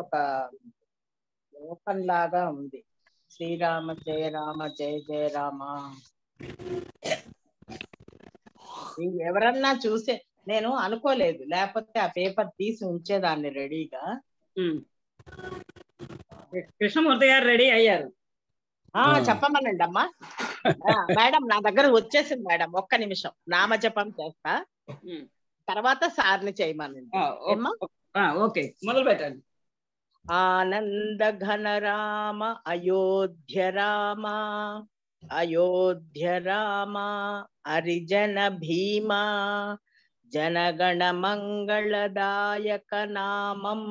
ఒక ఓపెన్ లాగా ఉంది శ్రీరామ జయ రామ జయ జయ రామ ఎవరన్నా చూసే నేను అనుకోలేదు లేకపోతే ఆ పేపర్ తీసి ఉంచేదాన్ని రెడీగా కృష్ణమూర్తి గారు రెడీ అయ్యారు చెప్పమనండి అమ్మా మేడం నా దగ్గర వచ్చేసింది మేడం ఒక్క నిమిషం నామజపం చేస్తా తర్వాత సార్ని చేయమనండి ఓకే మొదలు పెట్టండి आनंद घन अयोध्य आनन्दघनराम अयोध्यराम अयोध्यराम हरिजन भीमा जनगणमङ्गलदायकनामं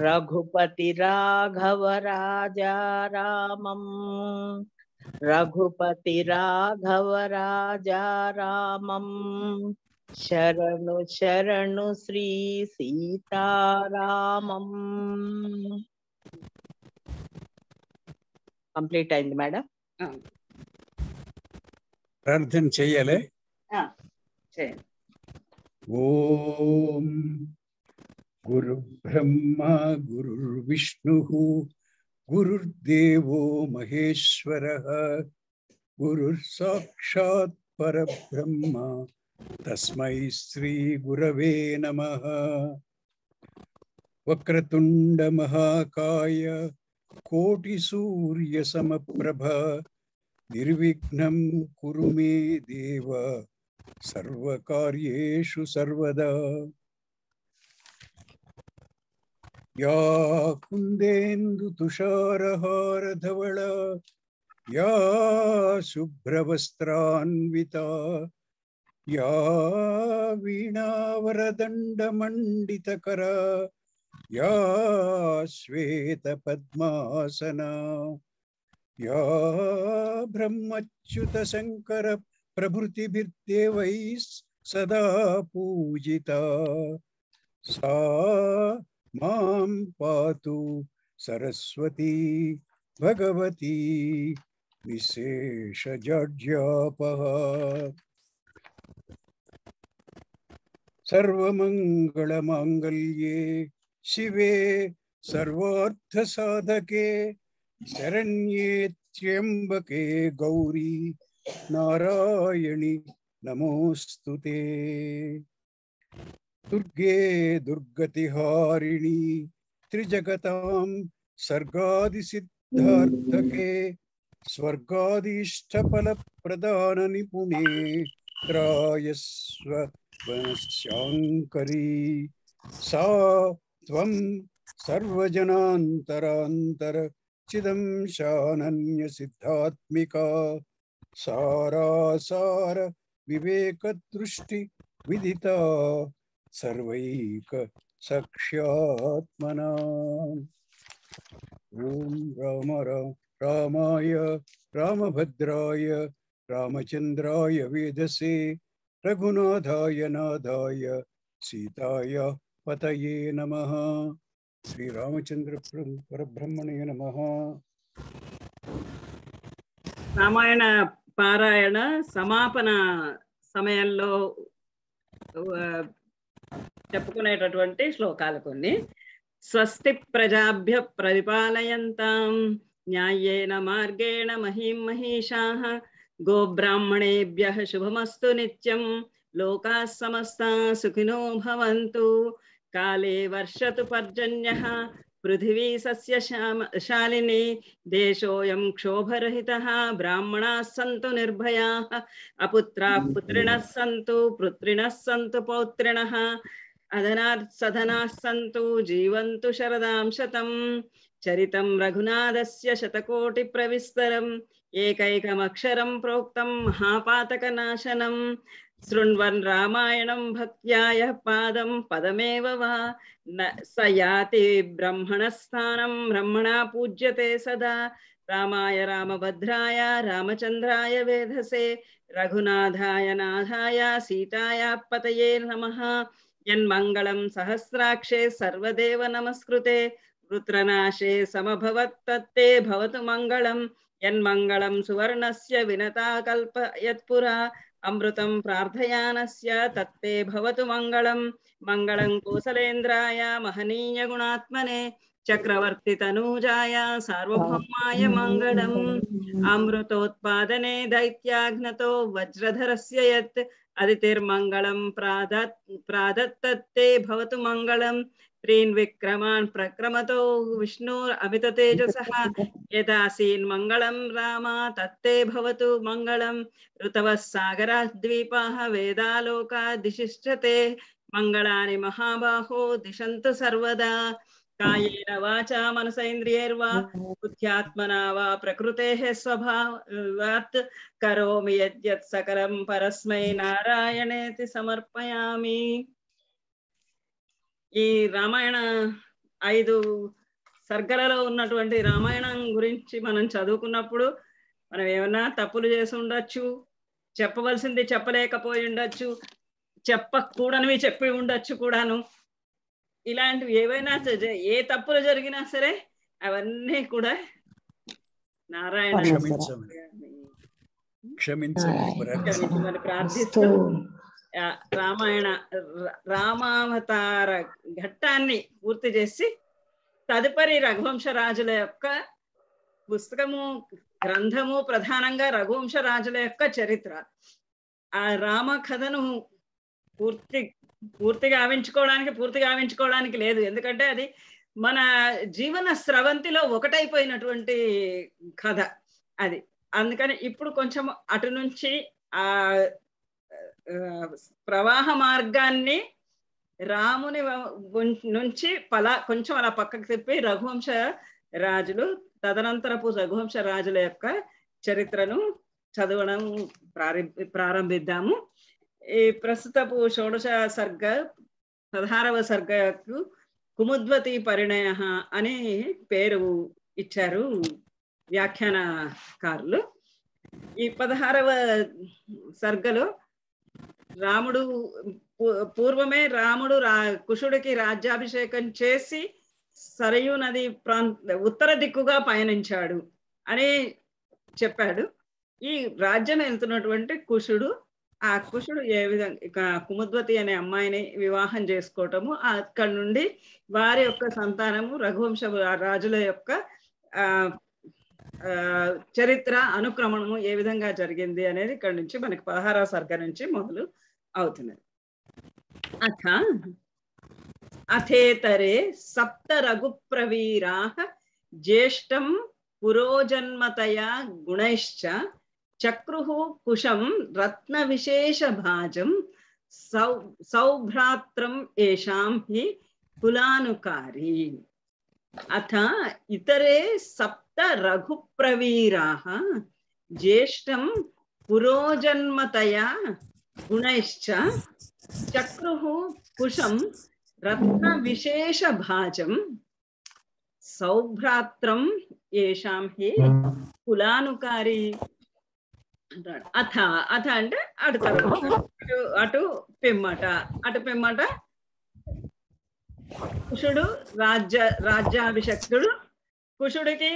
रघुपतिराघवराजारामम् रघुपतिराघवराजारामम् శరణు శరణు శ్రీ సీతారామం కంప్లీట్ అయింది మేడం ప్రార్థన చెయ్యాలి ఓం గురు బ్రహ్మ గురు విష్ణు గురుర్దేవో మహేశ్వర గురుర్ సాక్షాత్ పరబ్రహ్మ तस्मै श्रीगुरवे नमः वक्रतुण्डमहाकाय कोटिसूर्यसमप्रभ निर्विघ्नं कुरु मे देव सर्वकार्येषु सर्वदा या कुन्देन्दुतुषारहारधवळ या शुभ्रवस्त्रान्विता या वीणावरदण्डमण्डितकरा या श्वेतपद्मासना या ब्रह्मच्युतशङ्करप्रभृतिभिर्देवैः सदा पूजिता सा मां पातु सरस्वती भगवती विशेषजाड्यापः सर्वमङ्गलमाङ्गल्ये शिवे सर्वार्थसाधके शरण्ये त्र्यम्बके गौरी नारायणि नमोऽस्तु ते दुर्गे दुर्गतिहारिणि त्रिजगतां सर्गादिसिद्धार्थके स्वर्गादिष्टफलप्रदाननिपुणे त्रायस्व शङ्करी शान्य त्वं सारा सार विवेक विवेकदृष्टि विदिता सर्वैक सख्यात्मना ॐ राम राम रामाय रामभद्राय वेदसे రఘునాథాయ నాథాయ సీతాయ పతయే నమ శ్రీరామచంద్ర పరబ్రహ్మణే నమ రామాయణ పారాయణ సమాపన సమయంలో చెప్పుకునేటటువంటి శ్లోకాలు కొన్ని స్వస్తి ప్రజాభ్య ప్రతిపాలయంతాం న్యాయేణ మార్గేణ మహిం మహిషా गोब्राह्मणेभ्य शुभमस्तु नित्यं लोका समस्ता सुखिनो भवन्तु काले वर्षतु पर्जन्यः पृथिवी सस्यशालिनी देशोऽयं क्षोभरहितः ब्राह्मणाः सन्तु निर्भयाः अपुत्राः हम्म। पुत्रिणः सन्तु पुत्रिणः सन्तु पौत्रिणः अधनात् सधनाः सन्तु जीवन्तु शरदां शतम् चरितं रघुनाथस्य शतकोटिप्रविस्तरम् एकैकमक्षरं प्रोक्तं महापातकनाशनं शृण्वन् रामायणं भक्त्या यः पादं पदमेव वा न स याति ब्रह्मणस्थानं ब्रह्मणा पूज्यते सदा रामाय रामभद्राय रामचन्द्राय वेधसे रघुनाथाय नाथाय सीताया पतये नमः यन्मङ्गलं सहस्राक्षे सर्वदेव नमस्कृते वृत्रनाशे समभवत् तत्ते भवतु मङ्गलम् यन्मङ्गलं सुवर्णस्य विनता कल्प यत्पुरा अमृतं प्रार्थयानस्य तत्ते भवतु मङ्गलं मङ्गलं कोसलेन्द्राय महनीयगुणात्मने चक्रवर्तितनूजाय सार्वभौमाय मङ्गलम् अमृतोत्पादने दैत्याघ्नतो वज्रधरस्य यत् अदितिर्मङ्गलं प्रादत् प्रादत्तत्ते भवतु मङ्गलं त्रीन् विक्रमान् प्रक्रमतौ विष्णोरमिततेजसः यदासीन् मङ्गलं राम तत्ते भवतु मङ्गलं ऋतवः सागराद्वीपाः वेदालोका दिशिष्यते मङ्गलानि महाबाहो दिशन्तु सर्वदा कायेन वाचा मनसैन्द्रियैर्वा बुद्ध्यात्मना वा प्रकृतेः स्वभावात् करोमि यद्यत् सकलं परस्मै नारायणेति समर्पयामि ఈ రామాయణ ఐదు సర్గలలో ఉన్నటువంటి రామాయణం గురించి మనం చదువుకున్నప్పుడు మనం ఏమైనా తప్పులు చేసి ఉండొచ్చు చెప్పవలసింది చెప్పలేకపోయి ఉండొచ్చు చెప్పకూడనివి చెప్పి ఉండొచ్చు కూడాను ఇలాంటివి ఏవైనా ఏ తప్పులు జరిగినా సరే అవన్నీ కూడా నారాయణ క్షమించమని ప్రార్థిస్తూ రామాయణ రామావతార ఘట్టాన్ని పూర్తి చేసి తదుపరి రఘువంశ రాజుల యొక్క పుస్తకము గ్రంథము ప్రధానంగా రఘువంశ రాజుల యొక్క చరిత్ర ఆ రామ కథను పూర్తి పూర్తిగా ఆవించుకోవడానికి పూర్తిగా ఆవించుకోవడానికి లేదు ఎందుకంటే అది మన జీవన స్రవంతిలో ఒకటైపోయినటువంటి కథ అది అందుకని ఇప్పుడు కొంచెం అటు నుంచి ఆ ప్రవాహ మార్గాన్ని రాముని నుంచి పలా కొంచెం అలా పక్కకు తిప్పి రఘువంశ రాజులు తదనంతరపు రఘువంశ రాజుల యొక్క చరిత్రను చదవడం ప్రారంభి ప్రారంభిద్దాము ఈ ప్రస్తుతపు షోడశ సర్గ పదహారవ సర్గకు కుముద్వతి పరిణయ అనే పేరు ఇచ్చారు వ్యాఖ్యానకారులు ఈ పదహారవ సర్గలో రాముడు పూర్వమే రాముడు రా కుషుడికి రాజ్యాభిషేకం చేసి సరయు నది ప్రాంత ఉత్తర దిక్కుగా పయనించాడు అని చెప్పాడు ఈ రాజ్యం వెళ్తున్నటువంటి కుషుడు ఆ కుషుడు ఏ విధంగా కుముద్వతి అనే అమ్మాయిని వివాహం చేసుకోవటము అక్కడి నుండి వారి యొక్క సంతానము రఘువంశ రాజుల యొక్క ఆ చరిత్ర అనుక్రమణము ఏ విధంగా జరిగింది అనేది ఇక్కడ నుంచి మనకి పదహారవ సర్గ నుంచి మొదలు ultimate. अथ अथेतरे सप्त रघुप्रवीराः ज्येष्ठं पुरोजन्मतया गुणैश्च चक्रुः कुशं रत्नविशेषभाजं सौ सौभ्रात्रम् येषां हि कुलानुकारी अथ इतरे सप्त रघुप्रवीराः ज्येष्ठं पुरोजन्मतया గుణైశ్చ చక్రు కుశం రత్న విశేష భాజం సౌభ్రాత్రం ఏషాం హి కులానుకారి అంటాడు అథ అథ అంటే అటు అటు అటు పెమ్మట అటు పెమ్మట కుషుడు రాజ్య రాజ్యాభిషక్తుడు కుషుడికి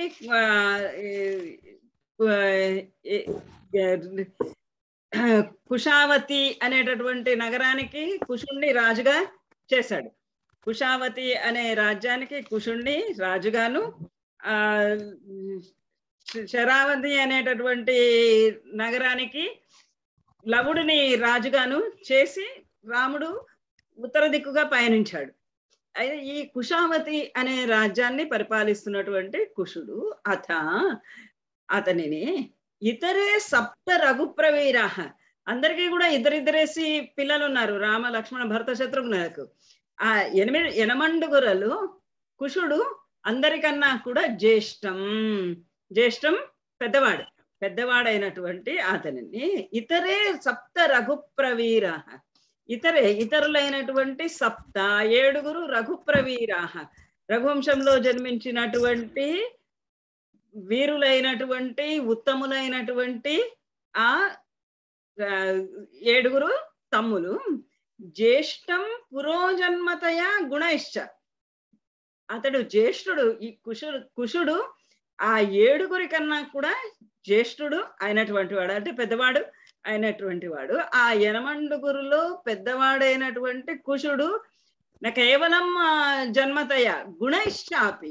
కుషావతి అనేటటువంటి నగరానికి కుషుణ్ణి రాజుగా చేశాడు కుషావతి అనే రాజ్యానికి కుషుణ్ణి రాజుగాను ఆ శరావతి అనేటటువంటి నగరానికి లవుడిని రాజుగాను చేసి రాముడు ఉత్తర దిక్కుగా పయనించాడు అయితే ఈ కుషావతి అనే రాజ్యాన్ని పరిపాలిస్తున్నటువంటి కుషుడు అత అతనిని ఇతరే సప్త రఘుప్రవీరాహ అందరికీ కూడా ఇద్దరిద్దరేసి పిల్లలు ఉన్నారు రామ లక్ష్మణ భరత శత్రుఘ్నకు ఆ ఎనిమిది ఎనమండుగురలు కుషుడు అందరికన్నా కూడా జ్యేష్టం జ్యేష్టం పెద్దవాడు పెద్దవాడైనటువంటి అతనిని ఇతరే సప్త రఘుప్రవీర ఇతరే ఇతరులైనటువంటి సప్త ఏడుగురు రఘుప్రవీరాహ రఘువంశంలో జన్మించినటువంటి వీరులైనటువంటి ఉత్తములైనటువంటి ఆ ఏడుగురు తమ్ములు జ్యేష్టం పురోజన్మతయ గుణైశ్చ అతడు జ్యేష్ఠుడు ఈ కుషుడు కుషుడు ఆ ఏడుగురి కన్నా కూడా జ్యేష్ఠుడు అయినటువంటి వాడు అంటే పెద్దవాడు అయినటువంటి వాడు ఆ యనమండుగురులో పెద్దవాడైనటువంటి కుషుడు నా కేవలం జన్మతయ గుణైశ్చాపి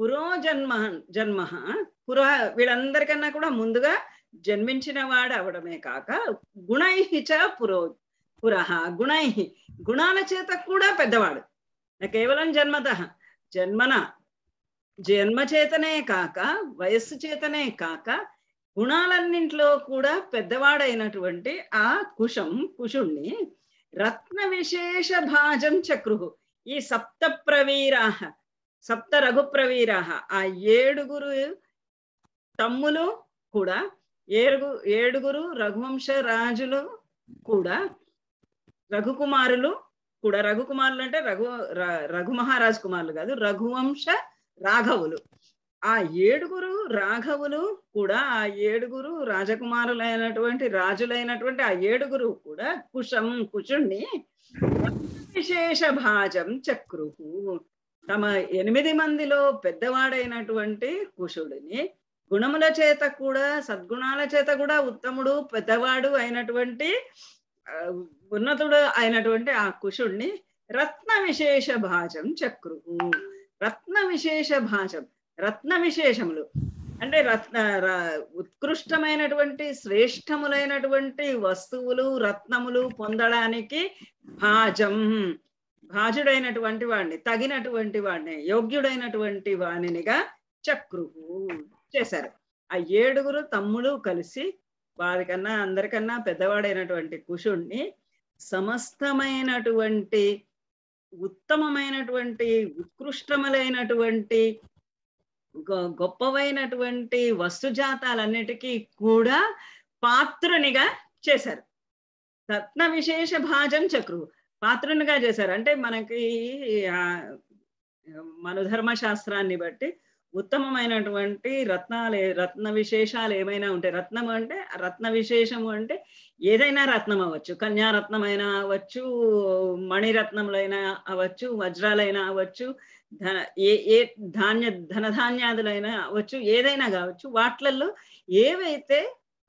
పురో జన్మ జన్మ పుర వీళ్ళందరికన్నా కూడా ముందుగా జన్మించిన వాడు అవడమే కాక గుణై చ పురో పుర గుణై గుణాల చేత కూడా పెద్దవాడు కేవలం జన్మత జన్మన జన్మ చేతనే కాక వయస్సు చేతనే కాక గుణాలన్నింటిలో కూడా పెద్దవాడైనటువంటి ఆ కుశం కుషుణ్ణి రత్న విశేష భాజం చక్రు ఈ సప్త ప్రవీరాహ సప్త రఘుప్రవీరాహ ఆ ఏడుగురు తమ్ములు కూడా ఏడుగు ఏడుగురు రఘువంశ రాజులు కూడా రఘుకుమారులు కూడా రఘుకుమారులు అంటే రఘు రఘు మహారాజ్ కుమారులు కాదు రఘువంశ రాఘవులు ఆ ఏడుగురు రాఘవులు కూడా ఆ ఏడుగురు రాజకుమారులైనటువంటి రాజులైనటువంటి ఆ ఏడుగురు కూడా కుశం కుచుణ్ణి విశేష భాజం చక్రుహు తమ ఎనిమిది మందిలో పెద్దవాడైనటువంటి కుషుడిని గుణముల చేత కూడా సద్గుణాల చేత కూడా ఉత్తముడు పెద్దవాడు అయినటువంటి ఉన్నతుడు అయినటువంటి ఆ కుషుణ్ణి రత్న విశేష భాజం చక్రు రత్న విశేష భాజం రత్న విశేషములు అంటే రత్న ఉత్కృష్టమైనటువంటి శ్రేష్టములైనటువంటి వస్తువులు రత్నములు పొందడానికి భాజం భాజుడైనటువంటి వాడిని తగినటువంటి వాడిని యోగ్యుడైనటువంటి వాణినిగా చక్రువు చేశారు ఆ ఏడుగురు తమ్ముడు కలిసి వారికన్నా అందరికన్నా పెద్దవాడైనటువంటి కుషుణ్ణి సమస్తమైనటువంటి ఉత్తమమైనటువంటి ఉత్కృష్టములైనటువంటి గొప్పవైనటువంటి వస్తుజాతాలన్నిటికీ కూడా పాత్రునిగా చేశారు రత్న విశేష భాజం చక్రువు పాత్రునిగా చేశారు అంటే మనకి మనుధర్మ శాస్త్రాన్ని బట్టి ఉత్తమమైనటువంటి రత్నాలు రత్న విశేషాలు ఏమైనా ఉంటాయి రత్నం అంటే రత్న విశేషము అంటే ఏదైనా రత్నం అవ్వచ్చు కన్యారత్నమైనా అవ్వచ్చు మణిరత్నములైనా అవ్వచ్చు వజ్రాలైనా అవ్వచ్చు ధన ఏ ఏ ధాన్య ధనధాన్యాదులైనా అవ్వచ్చు ఏదైనా కావచ్చు వాట్లల్లో ఏవైతే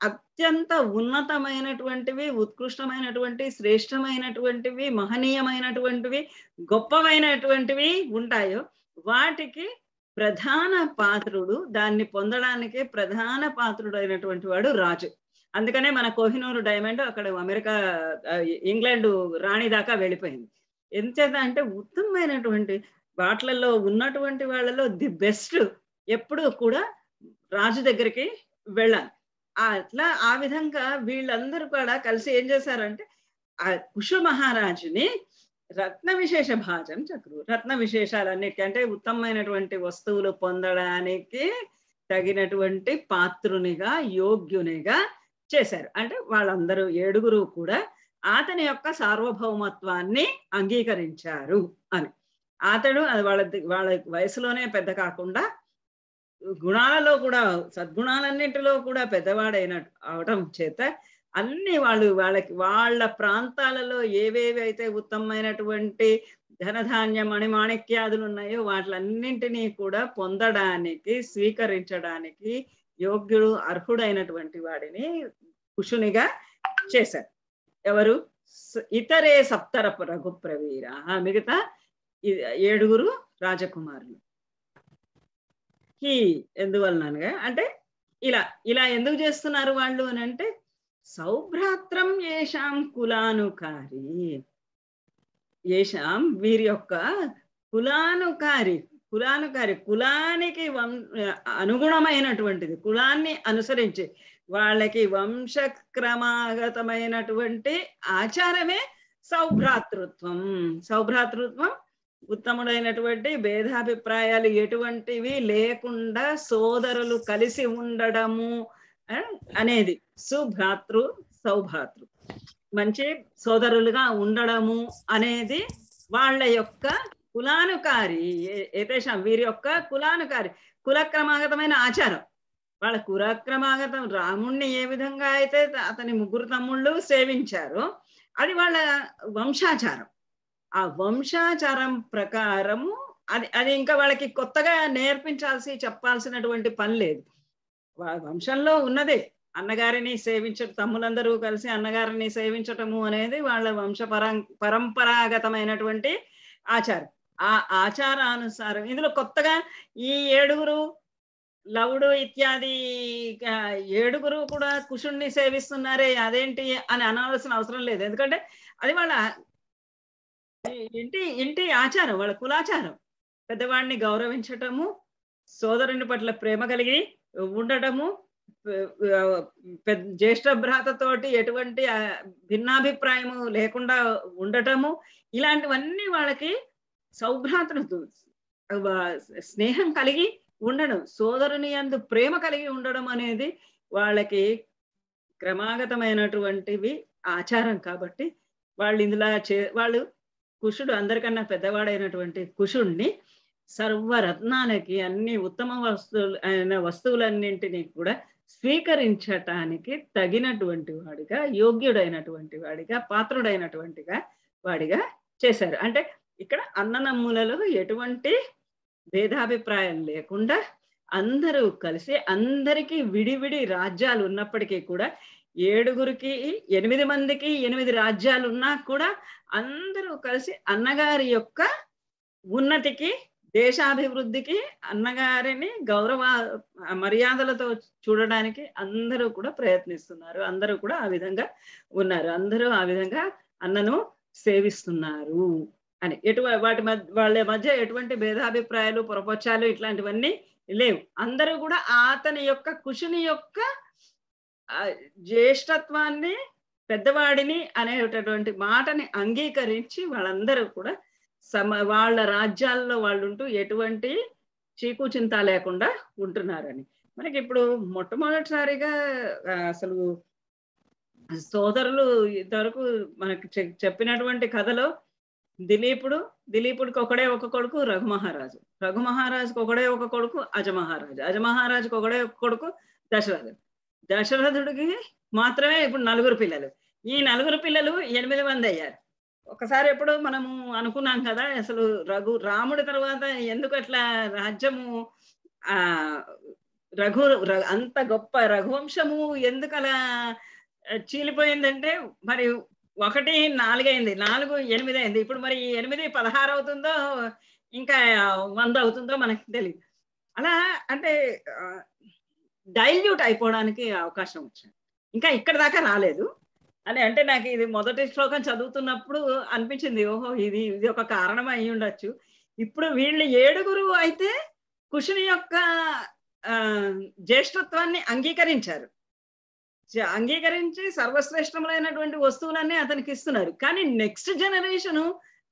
అత్యంత ఉన్నతమైనటువంటివి ఉత్కృష్టమైనటువంటి శ్రేష్టమైనటువంటివి మహనీయమైనటువంటివి గొప్పమైనటువంటివి ఉంటాయో వాటికి ప్రధాన పాత్రుడు దాన్ని పొందడానికి ప్రధాన పాత్రుడు అయినటువంటి వాడు రాజు అందుకనే మన కోహినూరు డైమండ్ అక్కడ అమెరికా ఇంగ్లాండ్ రాణి దాకా వెళ్ళిపోయింది ఎంత అంటే ఉత్తమమైనటువంటి వాటిలలో ఉన్నటువంటి వాళ్ళలో ది బెస్ట్ ఎప్పుడూ కూడా రాజు దగ్గరికి వెళ్ళాలి అట్లా ఆ విధంగా వీళ్ళందరూ కూడా కలిసి ఏం చేశారంటే ఆ కుష మహారాజుని రత్న విశేష భాజం చక్రు రత్న విశేషాలన్నిటికీ అంటే ఉత్తమమైనటువంటి వస్తువులు పొందడానికి తగినటువంటి పాత్రునిగా యోగ్యునిగా చేశారు అంటే వాళ్ళందరూ ఏడుగురు కూడా అతని యొక్క సార్వభౌమత్వాన్ని అంగీకరించారు అని అతడు అది వాళ్ళ వాళ్ళ వయసులోనే పెద్ద కాకుండా గుణాలలో కూడా సద్గుణాలన్నింటిలో కూడా పెద్దవాడైన అవటం చేత అన్ని వాళ్ళు వాళ్ళకి వాళ్ళ ప్రాంతాలలో ఏవేవి అయితే ఉత్తమమైనటువంటి ధనధాన్య మాణిక్యాదులు ఉన్నాయో వాటిలన్నింటినీ కూడా పొందడానికి స్వీకరించడానికి యోగ్యుడు అర్హుడైనటువంటి వాడిని కుషునిగా చేశారు ఎవరు ఇతరే సప్తర రఘుప్రవీర మిగతా ఏడుగురు రాజకుమారులు హీ అనగా అంటే ఇలా ఇలా ఎందుకు చేస్తున్నారు వాళ్ళు అని అంటే సౌభ్రాత్రం ఏషాం కులానుకారి ఏషాం వీరి యొక్క కులానుకారి కులానుకారి కులానికి వం అనుగుణమైనటువంటిది కులాన్ని అనుసరించి వాళ్ళకి వంశక్రమాగతమైనటువంటి ఆచారమే సౌభ్రాతృత్వం సౌభ్రాతృత్వం ఉత్తముడైనటువంటి భేదాభిప్రాయాలు ఎటువంటివి లేకుండా సోదరులు కలిసి ఉండడము అనేది సుభ్రాతృ సౌభాతృ మంచి సోదరులుగా ఉండడము అనేది వాళ్ళ యొక్క కులానుకారి ఏతేషాం వీరి యొక్క కులానుకారి కులక్రమాగతమైన ఆచారం వాళ్ళ కులక్రమాగతం రాముణ్ణి ఏ విధంగా అయితే అతని ముగ్గురు తమ్ముళ్ళు సేవించారో అది వాళ్ళ వంశాచారం ఆ వంశాచారం ప్రకారము అది అది ఇంకా వాళ్ళకి కొత్తగా నేర్పించాల్సి చెప్పాల్సినటువంటి పని లేదు వంశంలో ఉన్నదే అన్నగారిని సేవించడం తమ్ములందరూ కలిసి అన్నగారిని సేవించటము అనేది వాళ్ళ వంశ పరంపరాగతమైనటువంటి ఆచారం ఆ ఆచారానుసారం ఇందులో కొత్తగా ఈ ఏడుగురు లవుడు ఇత్యాది ఏడుగురు కూడా కుషుణ్ణి సేవిస్తున్నారే అదేంటి అని అనవలసిన అవసరం లేదు ఎందుకంటే అది వాళ్ళ ఇంటి ఇంటి ఆచారం వాళ్ళ కులాచారం పెద్దవాడిని గౌరవించటము సోదరుని పట్ల ప్రేమ కలిగి ఉండటము జ్యేష్ఠ భ్రాతతోటి ఎటువంటి భిన్నాభిప్రాయము లేకుండా ఉండటము ఇలాంటివన్నీ వాళ్ళకి సౌభ్రాతను స్నేహం కలిగి ఉండడం సోదరుని అందు ప్రేమ కలిగి ఉండడం అనేది వాళ్ళకి క్రమాగతమైనటువంటివి ఆచారం కాబట్టి వాళ్ళు ఇందులో చే వాళ్ళు కుషుడు అందరికన్నా పెద్దవాడైనటువంటి కుషుణ్ణి సర్వరత్నాలకి అన్ని ఉత్తమ వస్తువులు అయిన వస్తువులన్నింటినీ కూడా స్వీకరించటానికి తగినటువంటి వాడిగా యోగ్యుడైనటువంటి వాడిగా పాత్రుడైనటువంటిగా వాడిగా చేశారు అంటే ఇక్కడ అన్ననమ్ములలో ఎటువంటి భేదాభిప్రాయం లేకుండా అందరూ కలిసి అందరికీ విడివిడి రాజ్యాలు ఉన్నప్పటికీ కూడా ఏడుగురికి ఎనిమిది మందికి ఎనిమిది రాజ్యాలు ఉన్నా కూడా అందరూ కలిసి అన్నగారి యొక్క ఉన్నతికి దేశాభివృద్ధికి అన్నగారిని గౌరవ మర్యాదలతో చూడడానికి అందరూ కూడా ప్రయత్నిస్తున్నారు అందరూ కూడా ఆ విధంగా ఉన్నారు అందరూ ఆ విధంగా అన్నను సేవిస్తున్నారు అని ఎటు వాటి మధ్య వాళ్ళ మధ్య ఎటువంటి భేదాభిప్రాయాలు పొరపచ్చాలు ఇట్లాంటివన్నీ లేవు అందరూ కూడా అతని యొక్క కుషుని యొక్క జ్యేష్ఠత్వాన్ని పెద్దవాడిని అనేటటువంటి మాటని అంగీకరించి వాళ్ళందరూ కూడా సమ వాళ్ళ రాజ్యాల్లో వాళ్ళు ఉంటూ ఎటువంటి చీకు చింత లేకుండా ఉంటున్నారని మనకి ఇప్పుడు మొట్టమొదటిసారిగా అసలు సోదరులు ఇంతవరకు మనకు చెప్పినటువంటి కథలో దిలీపుడు దిలీపుడికి ఒకడే ఒక కొడుకు రఘుమహారాజు రఘుమహారాజుకి ఒకడే ఒక కొడుకు అజమహారాజు అజమహారాజుకి ఒకడే ఒక కొడుకు దశరథుడు దశరథుడికి మాత్రమే ఇప్పుడు నలుగురు పిల్లలు ఈ నలుగురు పిల్లలు ఎనిమిది మంది అయ్యారు ఒకసారి ఎప్పుడు మనము అనుకున్నాం కదా అసలు రఘు రాముడి తర్వాత ఎందుకు అట్లా రాజ్యము ఆ రఘు అంత గొప్ప రఘువంశము ఎందుకు అలా చీలిపోయిందంటే మరి ఒకటి నాలుగైంది నాలుగు ఎనిమిది అయింది ఇప్పుడు మరి ఎనిమిది పదహారు అవుతుందో ఇంకా వంద అవుతుందో మనకి తెలియదు అలా అంటే డైల్యూట్ అయిపోవడానికి అవకాశం వచ్చింది ఇంకా ఇక్కడ దాకా రాలేదు అని అంటే నాకు ఇది మొదటి శ్లోకం చదువుతున్నప్పుడు అనిపించింది ఓహో ఇది ఇది ఒక కారణం అయి ఉండొచ్చు ఇప్పుడు వీళ్ళు ఏడుగురు అయితే కుషుని యొక్క జ్యేష్ఠత్వాన్ని అంగీకరించారు అంగీకరించి సర్వశ్రేష్టములైనటువంటి వస్తువులన్నీ అతనికి ఇస్తున్నారు కానీ నెక్స్ట్ జనరేషను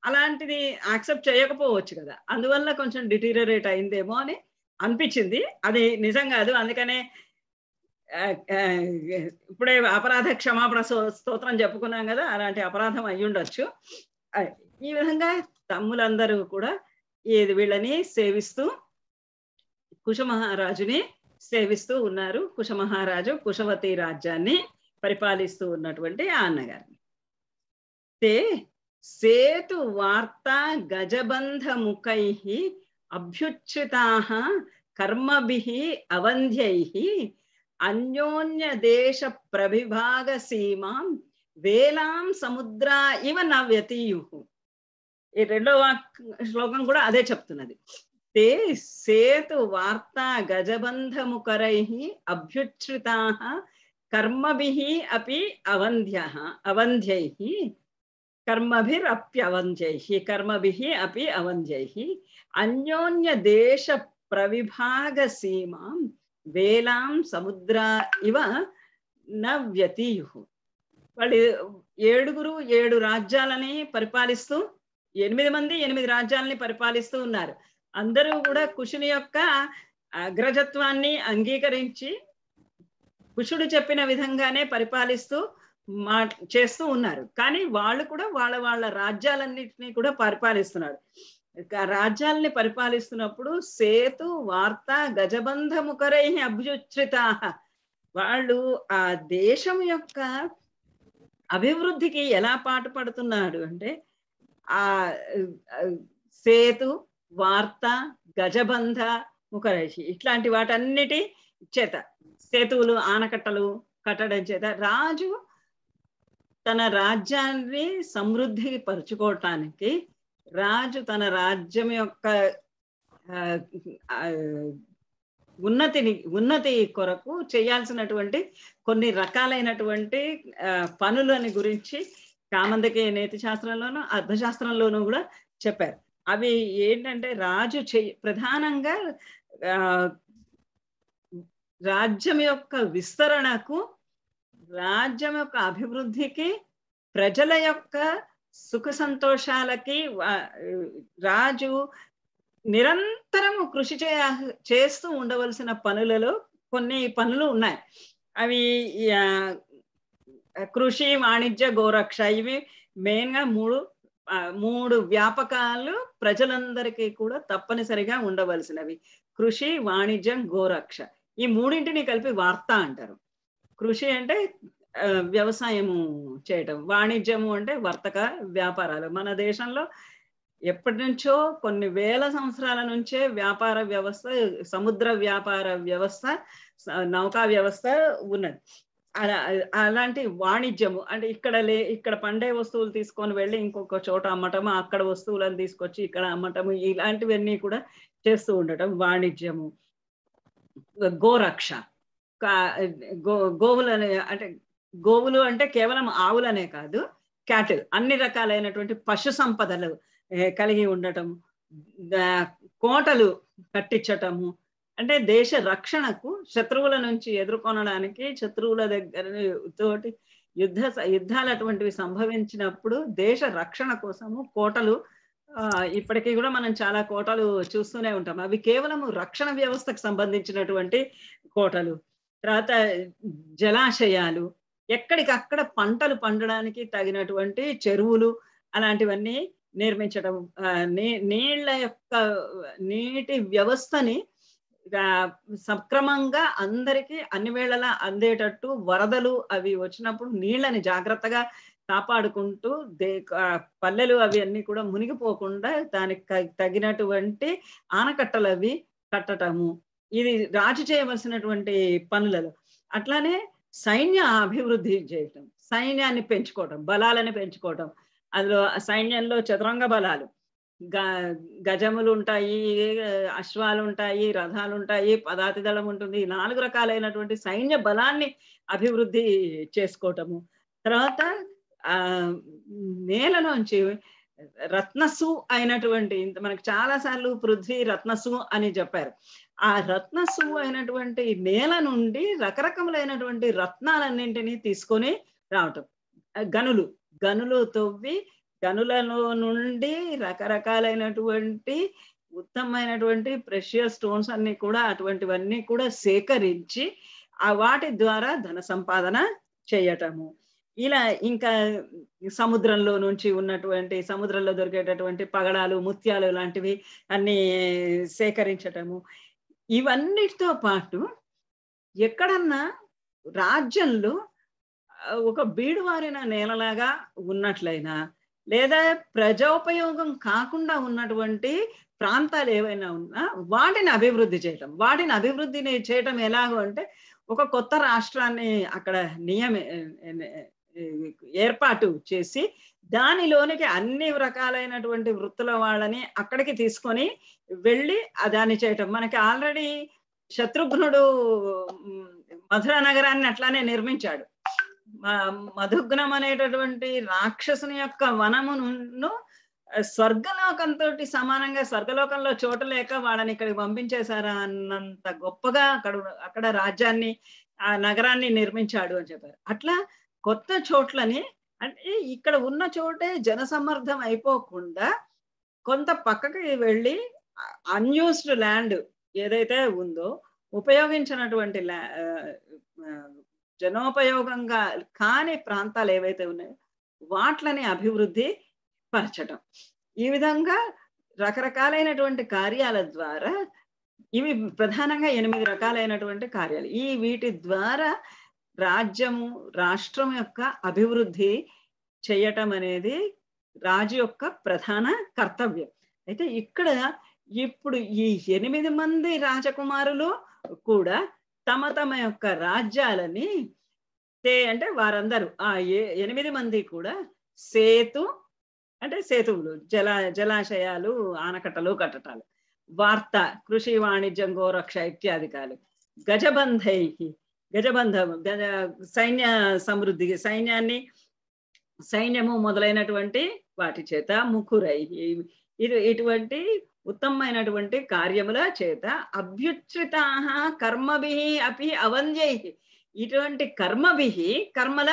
అలాంటిది యాక్సెప్ట్ చేయకపోవచ్చు కదా అందువల్ల కొంచెం డిటీరియరేట్ అయిందేమో అని అనిపించింది అది నిజం కాదు అందుకనే ఇప్పుడే అపరాధ క్షమాపణ స్తోత్రం చెప్పుకున్నాం కదా అలాంటి అపరాధం అయ్యుండొచ్చు ఈ విధంగా తమ్ములందరూ కూడా ఏది వీళ్ళని సేవిస్తూ కుశమహారాజుని సేవిస్తూ ఉన్నారు కుశమహారాజు కుశవతి రాజ్యాన్ని పరిపాలిస్తూ ఉన్నటువంటి ఆ అన్నగారిని సేతు వార్త గజబంధ ముఖై కర్మభి అభ్యుచ్యుతాः కర్మభిः ప్రభిభాగ అన్యోన్యదేశప్రభిభాగసీమాం వేలాం సముద్ర ఇవ నవ్యతీయుః ఈ రెండో వాక్ శ్లోకం కూడా అదే చెప్తున్నది తే సేతు వార్తా గజబంధముకరై అభ్యుచ్యుతా కర్మభి అపి అవంధ్య అవంధ్యై కర్మభి అవంజై అన్యోన్య దేశ ప్రవిభాగ अन्योन्यदेशप्रविभागसीमां వేలాం సముద్ర ఇవ నవ్యతీయు వాళ్ళు ఏడుగురు ఏడు రాజ్యాలని పరిపాలిస్తూ ఎనిమిది మంది ఎనిమిది రాజ్యాలని పరిపాలిస్తూ ఉన్నారు అందరూ కూడా కుషుని యొక్క అగ్రజత్వాన్ని అంగీకరించి కుషుడు చెప్పిన విధంగానే పరిపాలిస్తూ మా చేస్తూ ఉన్నారు కానీ వాళ్ళు కూడా వాళ్ళ వాళ్ళ రాజ్యాలన్నింటినీ కూడా పరిపాలిస్తున్నారు రాజ్యాలని పరిపాలిస్తున్నప్పుడు సేతు వార్త గజబంధముఖరై అభ్యుచ్రితా వాళ్ళు ఆ దేశం యొక్క అభివృద్ధికి ఎలా పాటు పడుతున్నాడు అంటే ఆ సేతు వార్త గజబంధ ముఖరషి ఇట్లాంటి వాటన్నిటి చేత సేతువులు ఆనకట్టలు కట్టడం చేత రాజు తన రాజ్యాన్ని సమృద్ధి పరుచుకోవటానికి రాజు తన రాజ్యం యొక్క ఉన్నతిని ఉన్నతి కొరకు చేయాల్సినటువంటి కొన్ని రకాలైనటువంటి పనులని గురించి కామందకి నేతి శాస్త్రంలోను అర్థశాస్త్రంలోనూ కూడా చెప్పారు అవి ఏంటంటే రాజు చే ప్రధానంగా రాజ్యం యొక్క విస్తరణకు రాజ్యం యొక్క అభివృద్ధికి ప్రజల యొక్క సుఖ సంతోషాలకి రాజు నిరంతరము కృషి చేయ చేస్తూ ఉండవలసిన పనులలో కొన్ని పనులు ఉన్నాయి అవి కృషి వాణిజ్య గోరక్ష ఇవి మెయిన్గా మూడు మూడు వ్యాపకాలు ప్రజలందరికీ కూడా తప్పనిసరిగా ఉండవలసినవి కృషి వాణిజ్యం గోరక్ష ఈ మూడింటిని కలిపి వార్త అంటారు కృషి అంటే వ్యవసాయము చేయటం వాణిజ్యము అంటే వర్తక వ్యాపారాలు మన దేశంలో ఎప్పటి నుంచో కొన్ని వేల సంవత్సరాల నుంచే వ్యాపార వ్యవస్థ సముద్ర వ్యాపార వ్యవస్థ నౌకా వ్యవస్థ ఉన్నది అలా అలాంటి వాణిజ్యము అంటే ఇక్కడ లే ఇక్కడ పండే వస్తువులు తీసుకొని వెళ్ళి ఇంకొక చోట అమ్మటము అక్కడ వస్తువులను తీసుకొచ్చి ఇక్కడ అమ్మటము ఇలాంటివన్నీ కూడా చేస్తూ ఉండటం వాణిజ్యము గోరక్ష గోవులనే అంటే గోవులు అంటే కేవలం ఆవులనే కాదు క్యాటిల్ అన్ని రకాలైనటువంటి పశు సంపదలు కలిగి ఉండటం కోటలు కట్టించటము అంటే దేశ రక్షణకు శత్రువుల నుంచి ఎదుర్కొనడానికి శత్రువుల దగ్గర తోటి యుద్ధ యుద్ధాలు అటువంటివి సంభవించినప్పుడు దేశ రక్షణ కోసము కోటలు ఇప్పటికీ కూడా మనం చాలా కోటలు చూస్తూనే ఉంటాం అవి కేవలం రక్షణ వ్యవస్థకు సంబంధించినటువంటి కోటలు తర్వాత జలాశయాలు ఎక్కడికక్కడ పంటలు పండడానికి తగినటువంటి చెరువులు అలాంటివన్నీ నిర్మించడం నీళ్ల యొక్క నీటి వ్యవస్థని సక్రమంగా అందరికీ అన్ని వేళలా అందేటట్టు వరదలు అవి వచ్చినప్పుడు నీళ్లని జాగ్రత్తగా కాపాడుకుంటూ దే పల్లెలు అవి అన్ని కూడా మునిగిపోకుండా దానికి తగినటువంటి ఆనకట్టలు అవి కట్టటము ఇది రాజు చేయవలసినటువంటి పనులలో అట్లానే సైన్య అభివృద్ధి చేయటం సైన్యాన్ని పెంచుకోవటం బలాలను పెంచుకోవటం అందులో సైన్యంలో చతురంగ బలాలు గజములు ఉంటాయి అశ్వాలు ఉంటాయి రథాలు ఉంటాయి పదాతి దళం ఉంటుంది నాలుగు రకాలైనటువంటి సైన్య బలాన్ని అభివృద్ధి చేసుకోవటము తర్వాత ఆ నేలలోంచి రత్నసు అయినటువంటి మనకు చాలా సార్లు పృథ్వీ రత్నసు అని చెప్పారు ఆ రత్నసు అయినటువంటి నేల నుండి రకరకములైనటువంటి రత్నాలన్నింటినీ తీసుకొని రావటం గనులు గనులు తవ్వి గనులలో నుండి రకరకాలైనటువంటి ఉత్తమమైనటువంటి ప్రెషియర్ స్టోన్స్ అన్ని కూడా అటువంటివన్నీ కూడా సేకరించి ఆ వాటి ద్వారా ధన సంపాదన చేయటము ఇలా ఇంకా సముద్రంలో నుంచి ఉన్నటువంటి సముద్రంలో దొరికేటటువంటి పగడాలు ముత్యాలు లాంటివి అన్ని సేకరించటము ఇవన్నిటితో పాటు ఎక్కడన్నా రాజ్యంలో ఒక బీడువారిన నేలలాగా ఉన్నట్లయినా లేదా ప్రజోపయోగం కాకుండా ఉన్నటువంటి ప్రాంతాలు ఏవైనా ఉన్నా వాటిని అభివృద్ధి చేయటం వాటిని అభివృద్ధిని చేయటం ఎలాగో అంటే ఒక కొత్త రాష్ట్రాన్ని అక్కడ నియమి ఏర్పాటు చేసి దానిలోనికి అన్ని రకాలైనటువంటి వృత్తుల వాళ్ళని అక్కడికి తీసుకొని వెళ్ళి దాన్ని చేయటం మనకి ఆల్రెడీ శత్రుఘ్నుడు మధుర నగరాన్ని అట్లానే నిర్మించాడు మధుఘ్నం అనేటటువంటి రాక్షసుని యొక్క వనమును స్వర్గలోకంతో సమానంగా స్వర్గలోకంలో చోట లేక వాళ్ళని ఇక్కడికి పంపించేశారా అన్నంత గొప్పగా అక్కడ అక్కడ రాజ్యాన్ని ఆ నగరాన్ని నిర్మించాడు అని చెప్పారు అట్లా కొత్త చోట్లని అంటే ఇక్కడ ఉన్న చోటే జనసమర్థం అయిపోకుండా కొంత పక్కకి వెళ్ళి అన్యూస్డ్ ల్యాండ్ ఏదైతే ఉందో ఉపయోగించినటువంటి జనోపయోగంగా కాని ప్రాంతాలు ఏవైతే ఉన్నాయో వాట్లని అభివృద్ధి పరచడం ఈ విధంగా రకరకాలైనటువంటి కార్యాల ద్వారా ఇవి ప్రధానంగా ఎనిమిది రకాలైనటువంటి కార్యాలు ఈ వీటి ద్వారా రాజ్యము రాష్ట్రం యొక్క అభివృద్ధి చేయటం అనేది రాజు యొక్క ప్రధాన కర్తవ్యం అయితే ఇక్కడ ఇప్పుడు ఈ ఎనిమిది మంది రాజకుమారులు కూడా తమ తమ యొక్క రాజ్యాలని తే అంటే వారందరూ ఆ ఎనిమిది మంది కూడా సేతు అంటే సేతువులు జలా జలాశయాలు ఆనకట్టలు కట్టటాలు వార్త కృషి వాణిజ్యం గోరక్ష ఇత్యాధికాలు గజబంధై గజబంధం సైన్య సమృద్ధి సైన్యాన్ని సైన్యము మొదలైనటువంటి వాటి చేత ముకురై ఇది ఇటువంటి ఉత్తమమైనటువంటి కార్యముల చేత అభ్యుచ్యుత కర్మభి అపి అవంజై ఇటువంటి కర్మభి కర్మల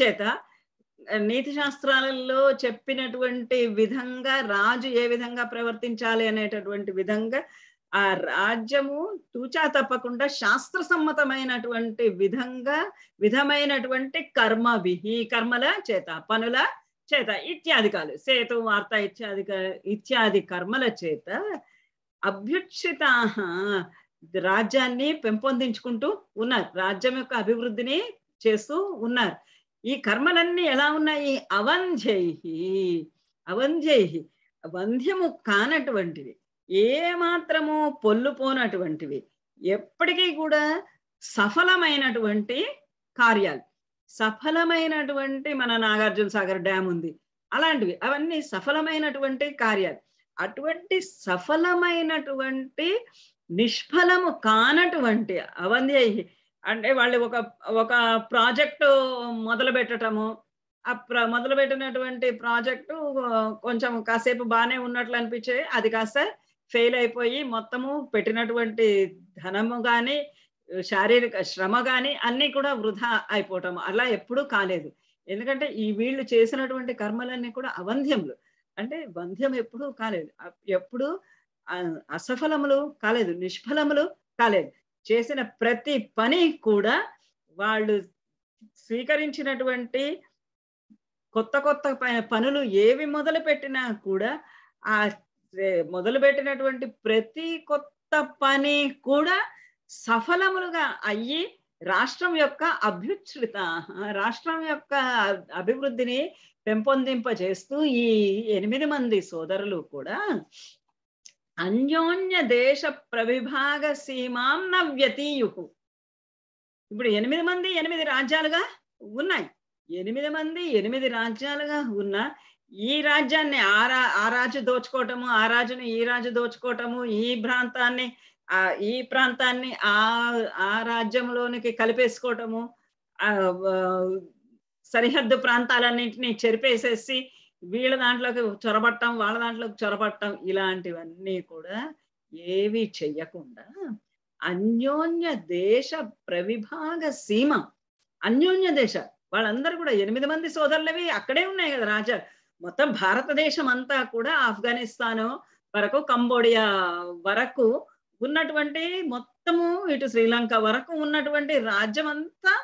చేత నీతి శాస్త్రాలలో చెప్పినటువంటి విధంగా రాజు ఏ విధంగా ప్రవర్తించాలి అనేటటువంటి విధంగా ఆ రాజ్యము తూచా తప్పకుండా శాస్త్ర సమ్మతమైనటువంటి విధంగా విధమైనటువంటి కర్మ విహి కర్మల చేత పనుల చేత ఇత్యాదికాలు సేతు వార్త ఇత్యాది ఇత్యాది కర్మల చేత అభ్యుక్షిత రాజ్యాన్ని పెంపొందించుకుంటూ ఉన్నారు రాజ్యం యొక్క అభివృద్ధిని చేస్తూ ఉన్నారు ఈ కర్మలన్నీ ఎలా ఉన్నాయి అవంధ్యై అవంధ్యై వంధ్యము కానటువంటివి పొల్లు పొల్లుపోనటువంటివి ఎప్పటికీ కూడా సఫలమైనటువంటి కార్యాలు సఫలమైనటువంటి మన నాగార్జున సాగర్ డ్యామ్ ఉంది అలాంటివి అవన్నీ సఫలమైనటువంటి కార్యాలు అటువంటి సఫలమైనటువంటి నిష్ఫలము కానటువంటి అవన్నీ అంటే వాళ్ళు ఒక ఒక ప్రాజెక్టు మొదలు పెట్టడము ఆ ప్ర మొదలు పెట్టినటువంటి ప్రాజెక్టు కొంచెం కాసేపు బాగానే ఉన్నట్లు అనిపించే అది కాస్త ఫెయిల్ అయిపోయి మొత్తము పెట్టినటువంటి ధనము కానీ శారీరక శ్రమ కానీ అన్నీ కూడా వృధా అయిపోవటం అలా ఎప్పుడూ కాలేదు ఎందుకంటే ఈ వీళ్ళు చేసినటువంటి కర్మలన్నీ కూడా అవంధ్యములు అంటే వంధ్యం ఎప్పుడూ కాలేదు ఎప్పుడు అసఫలములు కాలేదు నిష్ఫలములు కాలేదు చేసిన ప్రతి పని కూడా వాళ్ళు స్వీకరించినటువంటి కొత్త కొత్త పనులు ఏవి మొదలు పెట్టినా కూడా ఆ మొదలుపెట్టినటువంటి ప్రతి కొత్త పని కూడా సఫలములుగా అయ్యి రాష్ట్రం యొక్క అభ్యుచ్ఛ్రిత రాష్ట్రం యొక్క అభివృద్ధిని పెంపొందింపజేస్తూ ఈ ఎనిమిది మంది సోదరులు కూడా అన్యోన్య దేశ ప్రవిభాగ సీమాం నవ్యతీయు ఇప్పుడు ఎనిమిది మంది ఎనిమిది రాజ్యాలుగా ఉన్నాయి ఎనిమిది మంది ఎనిమిది రాజ్యాలుగా ఉన్న ఈ రాజ్యాన్ని ఆ రా ఆ రాజు దోచుకోవటము ఆ రాజుని ఈ రాజు దోచుకోవటము ఈ ప్రాంతాన్ని ఆ ఈ ప్రాంతాన్ని ఆ ఆ రాజ్యంలోనికి కలిపేసుకోవటము సరిహద్దు ప్రాంతాలన్నింటినీ చెరిపేసేసి వీళ్ళ దాంట్లోకి చొరబట్టం వాళ్ళ దాంట్లోకి చొరబట్టం ఇలాంటివన్నీ కూడా ఏవి చెయ్యకుండా అన్యోన్య దేశ ప్రవిభాగ సీమ అన్యోన్య దేశ వాళ్ళందరూ కూడా ఎనిమిది మంది సోదరులవి అక్కడే ఉన్నాయి కదా రాజా మొత్తం భారతదేశం అంతా కూడా ఆఫ్ఘనిస్తాన్ వరకు కంబోడియా వరకు ఉన్నటువంటి మొత్తము ఇటు శ్రీలంక వరకు ఉన్నటువంటి రాజ్యం అంతా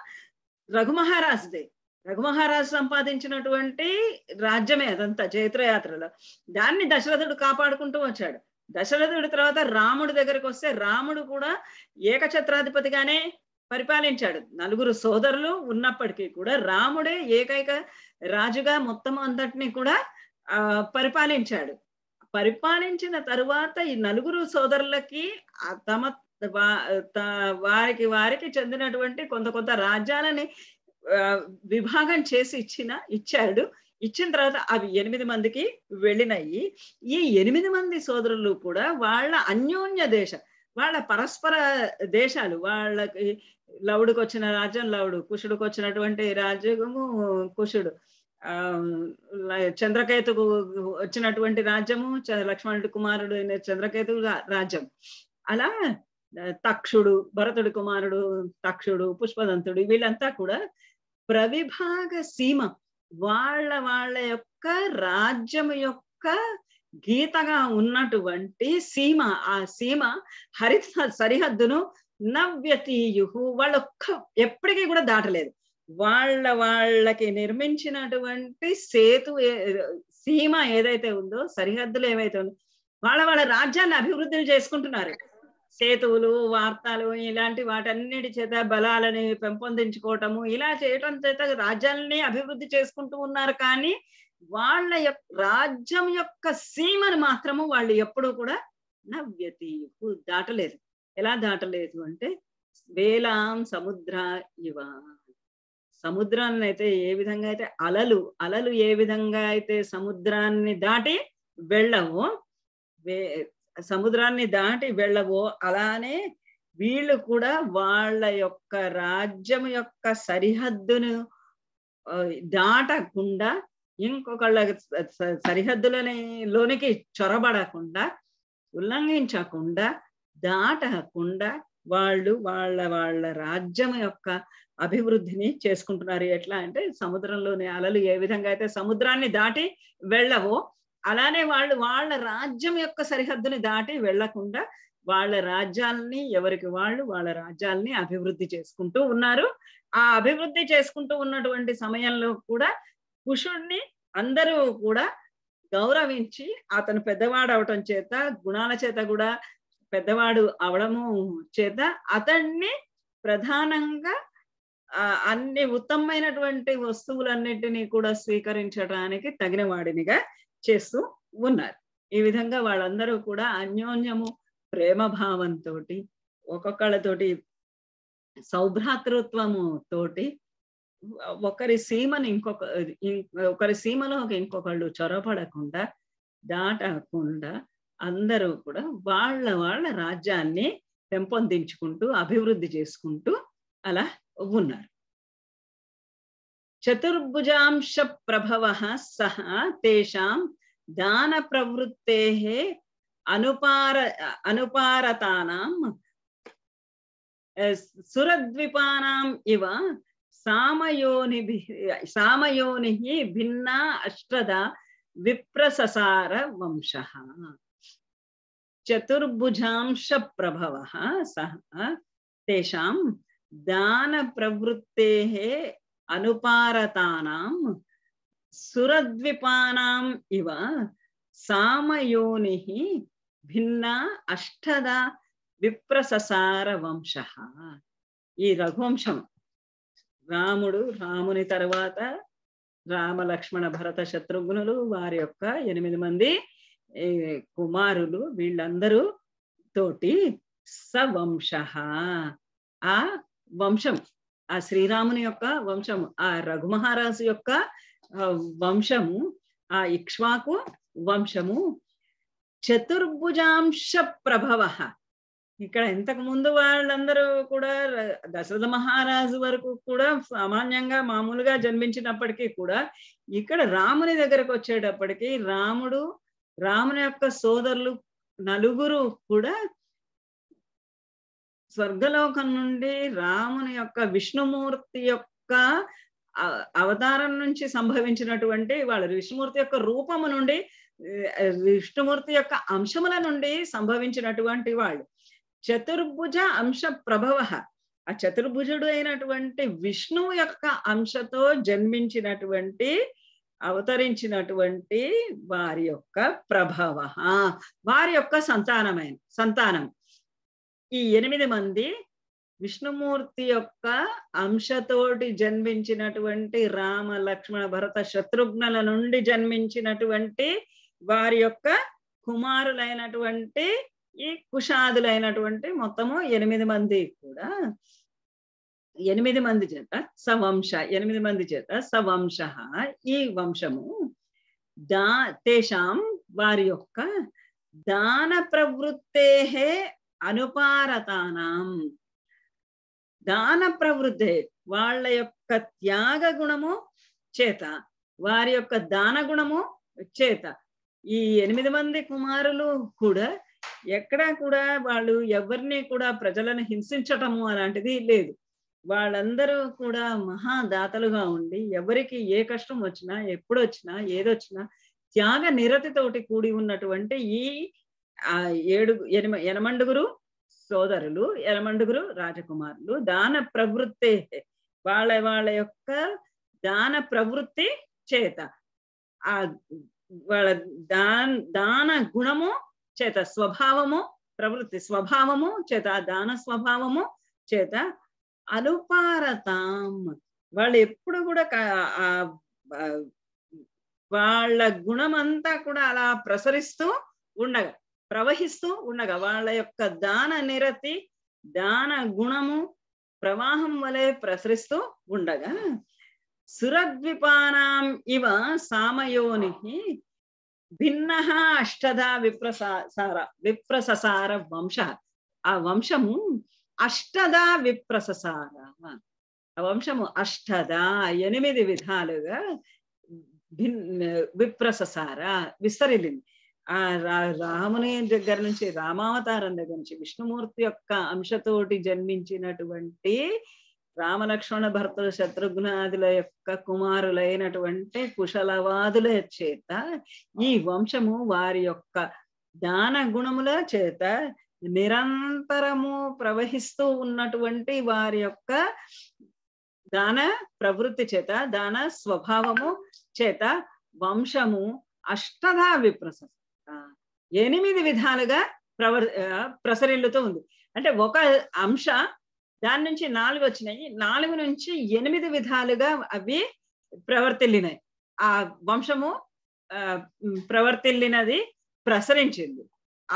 రఘుమహారాజ్దే రఘుమహారాజు సంపాదించినటువంటి రాజ్యమే అదంతా జైత్రయాత్రలో దాన్ని దశరథుడు కాపాడుకుంటూ వచ్చాడు దశరథుడి తర్వాత రాముడి దగ్గరకు వస్తే రాముడు కూడా ఏకఛత్రాధిపతిగానే పరిపాలించాడు నలుగురు సోదరులు ఉన్నప్పటికీ కూడా రాముడే ఏకైక రాజుగా మొత్తం అంతటిని కూడా ఆ పరిపాలించాడు పరిపాలించిన తరువాత ఈ నలుగురు సోదరులకి తమ వారికి వారికి చెందినటువంటి కొంత కొంత రాజ్యాలని విభాగం చేసి ఇచ్చిన ఇచ్చాడు ఇచ్చిన తర్వాత అవి ఎనిమిది మందికి వెళ్ళినాయి ఈ ఎనిమిది మంది సోదరులు కూడా వాళ్ళ అన్యోన్య దేశం వాళ్ళ పరస్పర దేశాలు వాళ్ళకి లవుడుకు వచ్చిన రాజ్యం లవుడు కుషుడుకు వచ్చినటువంటి రాజ్యము కుషుడు చంద్రకేతుకు వచ్చినటువంటి రాజ్యము లక్ష్మణుడి కుమారుడు అయిన చంద్రకేతు రాజ్యం అలా తక్షుడు భరతుడి కుమారుడు తక్షుడు పుష్పదంతుడు వీళ్ళంతా కూడా ప్రవిభాగ సీమ వాళ్ళ వాళ్ళ యొక్క రాజ్యం యొక్క గీతగా ఉన్నటువంటి సీమ ఆ సీమ హరి సరిహద్దును నవ్యతీయు వాళ్ళొక్క ఎప్పటికీ కూడా దాటలేదు వాళ్ళ వాళ్ళకి నిర్మించినటువంటి సేతు సీమ ఏదైతే ఉందో సరిహద్దులు ఏవైతే ఉందో వాళ్ళ వాళ్ళ రాజ్యాన్ని అభివృద్ధులు చేసుకుంటున్నారు సేతువులు వార్తలు ఇలాంటి వాటన్నిటి చేత బలాలని పెంపొందించుకోవటము ఇలా చేయటం చేత రాజ్యాలని అభివృద్ధి చేసుకుంటూ ఉన్నారు కానీ వాళ్ళ యొక్క రాజ్యం యొక్క సీమను మాత్రము వాళ్ళు ఎప్పుడూ కూడా నవ్యతి దాటలేదు ఎలా దాటలేదు అంటే వేలాం సముద్ర ఇవా సముద్రాన్ని అయితే ఏ విధంగా అయితే అలలు అలలు ఏ విధంగా అయితే సముద్రాన్ని దాటి వెళ్ళవో సముద్రాన్ని దాటి వెళ్ళవో అలానే వీళ్ళు కూడా వాళ్ళ యొక్క రాజ్యం యొక్క సరిహద్దును దాటకుండా ఇంకొకళ్ళ సరిహద్దులని లోనికి చొరబడకుండా ఉల్లంఘించకుండా దాటకుండా వాళ్ళు వాళ్ళ వాళ్ళ రాజ్యం యొక్క అభివృద్ధిని చేసుకుంటున్నారు ఎట్లా అంటే సముద్రంలోని అలలు ఏ విధంగా అయితే సముద్రాన్ని దాటి వెళ్ళవో అలానే వాళ్ళు వాళ్ళ రాజ్యం యొక్క సరిహద్దుని దాటి వెళ్లకుండా వాళ్ళ రాజ్యాలని ఎవరికి వాళ్ళు వాళ్ళ రాజ్యాలని అభివృద్ధి చేసుకుంటూ ఉన్నారు ఆ అభివృద్ధి చేసుకుంటూ ఉన్నటువంటి సమయంలో కూడా కుషుణ్ణి అందరూ కూడా గౌరవించి అతను పెద్దవాడు అవటం చేత గుణాల చేత కూడా పెద్దవాడు అవడము చేత అతన్ని ప్రధానంగా అన్ని ఉత్తమమైనటువంటి వస్తువులన్నిటినీ కూడా స్వీకరించడానికి తగిన వాడినిగా చేస్తూ ఉన్నారు ఈ విధంగా వాళ్ళందరూ కూడా అన్యోన్యము ప్రేమ భావంతో ఒక్కొక్కళ్ళతోటి సౌభ్రాతృత్వము తోటి ఒకరి సీమని ఇంకొక ఒకరి సీమలోకి ఇంకొకళ్ళు చొరబడకుండా దాటకుండా అందరూ కూడా వాళ్ళ వాళ్ళ రాజ్యాన్ని పెంపొందించుకుంటూ అభివృద్ధి చేసుకుంటూ అలా वुनर चतुर्भुजांश प्रभव सह तेषां दान प्रवृत्ते अनुपार अनुपारतानां सुरद्वीपानाम् इव सामयोनि सामयोनि भिन्ना अष्टदा विप्रससार वंशः चतुर्भुजांश चतुर्भुजांशप्रभवः सः तेषां ప్రవృత్తే అనుపారతానాం సురద్విపానాం ఇవ సామయోనిः భిన్నా అష్టద విప్రససార వంశ ఈ రఘువంశం రాముడు రాముని తర్వాత రామలక్ష్మణ భరత శత్రుఘ్నులు వారి యొక్క ఎనిమిది మంది కుమారులు వీళ్ళందరూ తోటి సవంశ ఆ వంశం ఆ శ్రీరాముని యొక్క వంశం ఆ రఘుమహారాజు యొక్క వంశము ఆ ఇక్ష్వాకు వంశము చతుర్భుజాంశ ప్రభవ ఇక్కడ ఇంతకు ముందు వాళ్ళందరూ కూడా దశరథ మహారాజు వరకు కూడా సామాన్యంగా మామూలుగా జన్మించినప్పటికీ కూడా ఇక్కడ రాముని దగ్గరకు వచ్చేటప్పటికి రాముడు రాముని యొక్క సోదరులు నలుగురు కూడా స్వర్గలోకం నుండి రాముని యొక్క విష్ణుమూర్తి యొక్క అవతారం నుంచి సంభవించినటువంటి వాళ్ళ విష్ణుమూర్తి యొక్క రూపము నుండి విష్ణుమూర్తి యొక్క అంశముల నుండి సంభవించినటువంటి వాళ్ళు చతుర్భుజ అంశ ప్రభవ ఆ చతుర్భుజుడు అయినటువంటి విష్ణువు యొక్క అంశతో జన్మించినటువంటి అవతరించినటువంటి వారి యొక్క ప్రభవ వారి యొక్క సంతానమైన సంతానం ఈ ఎనిమిది మంది విష్ణుమూర్తి యొక్క అంశతోటి జన్మించినటువంటి రామ లక్ష్మణ భరత శత్రుఘ్నుల నుండి జన్మించినటువంటి వారి యొక్క కుమారులైనటువంటి ఈ కుషాదులైనటువంటి మొత్తము ఎనిమిది మంది కూడా ఎనిమిది మంది చేత సవంశ ఎనిమిది మంది చేత సవంశ ఈ వంశము దా తేషాం వారి యొక్క దాన ప్రవృత్తే అనుపారతానం దాన ప్రవృద్ధే వాళ్ళ యొక్క త్యాగ గుణము చేత వారి యొక్క దాన గుణము చేత ఈ ఎనిమిది మంది కుమారులు కూడా ఎక్కడా కూడా వాళ్ళు ఎవరిని కూడా ప్రజలను హింసించటము అలాంటిది లేదు వాళ్ళందరూ కూడా మహాదాతలుగా ఉండి ఎవరికి ఏ కష్టం వచ్చినా ఎప్పుడొచ్చినా ఏదొచ్చినా త్యాగ నిరతితోటి కూడి ఉన్నటువంటి ఈ ఏడు ఎనమ ఎనమండుగురు సోదరులు ఎలమండుగురు రాజకుమారులు దాన ప్రవృత్తి వాళ్ళ వాళ్ళ యొక్క దాన ప్రవృత్తి చేత ఆ వాళ్ళ దాన్ దాన గుణము చేత స్వభావము ప్రవృత్తి స్వభావము చేత దాన స్వభావము చేత అనుపారతాం వాళ్ళు ఎప్పుడు కూడా ఆ వాళ్ళ గుణమంతా కూడా అలా ప్రసరిస్తూ ఉండగా ప్రవహిస్తూ ఉండగా వాళ్ళ యొక్క దాన నిరతి దాన గుణము ప్రవాహం వలె ప్రసరిస్తూ ఉండగా సురద్విపానాం ఇవ సామయోని భిన్న అష్టదా విప్రసార విప్రససార వంశ ఆ వంశము అష్టదా విప్రససార ఆ వంశము అష్టదా ఎనిమిది విధాలుగా భిన్ విప్రససార విస్తరిలింది ఆ రాముని దగ్గర నుంచి రామావతారం దగ్గర నుంచి విష్ణుమూర్తి యొక్క అంశతోటి జన్మించినటువంటి రామలక్ష్మణ భర్తలు శత్రుఘ్నాదుల యొక్క కుమారులైనటువంటి కుశలవాదుల చేత ఈ వంశము వారి యొక్క దాన గుణముల చేత నిరంతరము ప్రవహిస్తూ ఉన్నటువంటి వారి యొక్క దాన ప్రవృత్తి చేత దాన స్వభావము చేత వంశము అష్టధా విప్రశస్తి ఎనిమిది విధాలుగా ప్రవర్ ప్రసరిల్లుతూ ఉంది అంటే ఒక అంశ దాని నుంచి నాలుగు వచ్చినాయి నాలుగు నుంచి ఎనిమిది విధాలుగా అవి ప్రవర్తిల్లినాయి ఆ వంశము ప్రవర్తిల్లినది ప్రసరించింది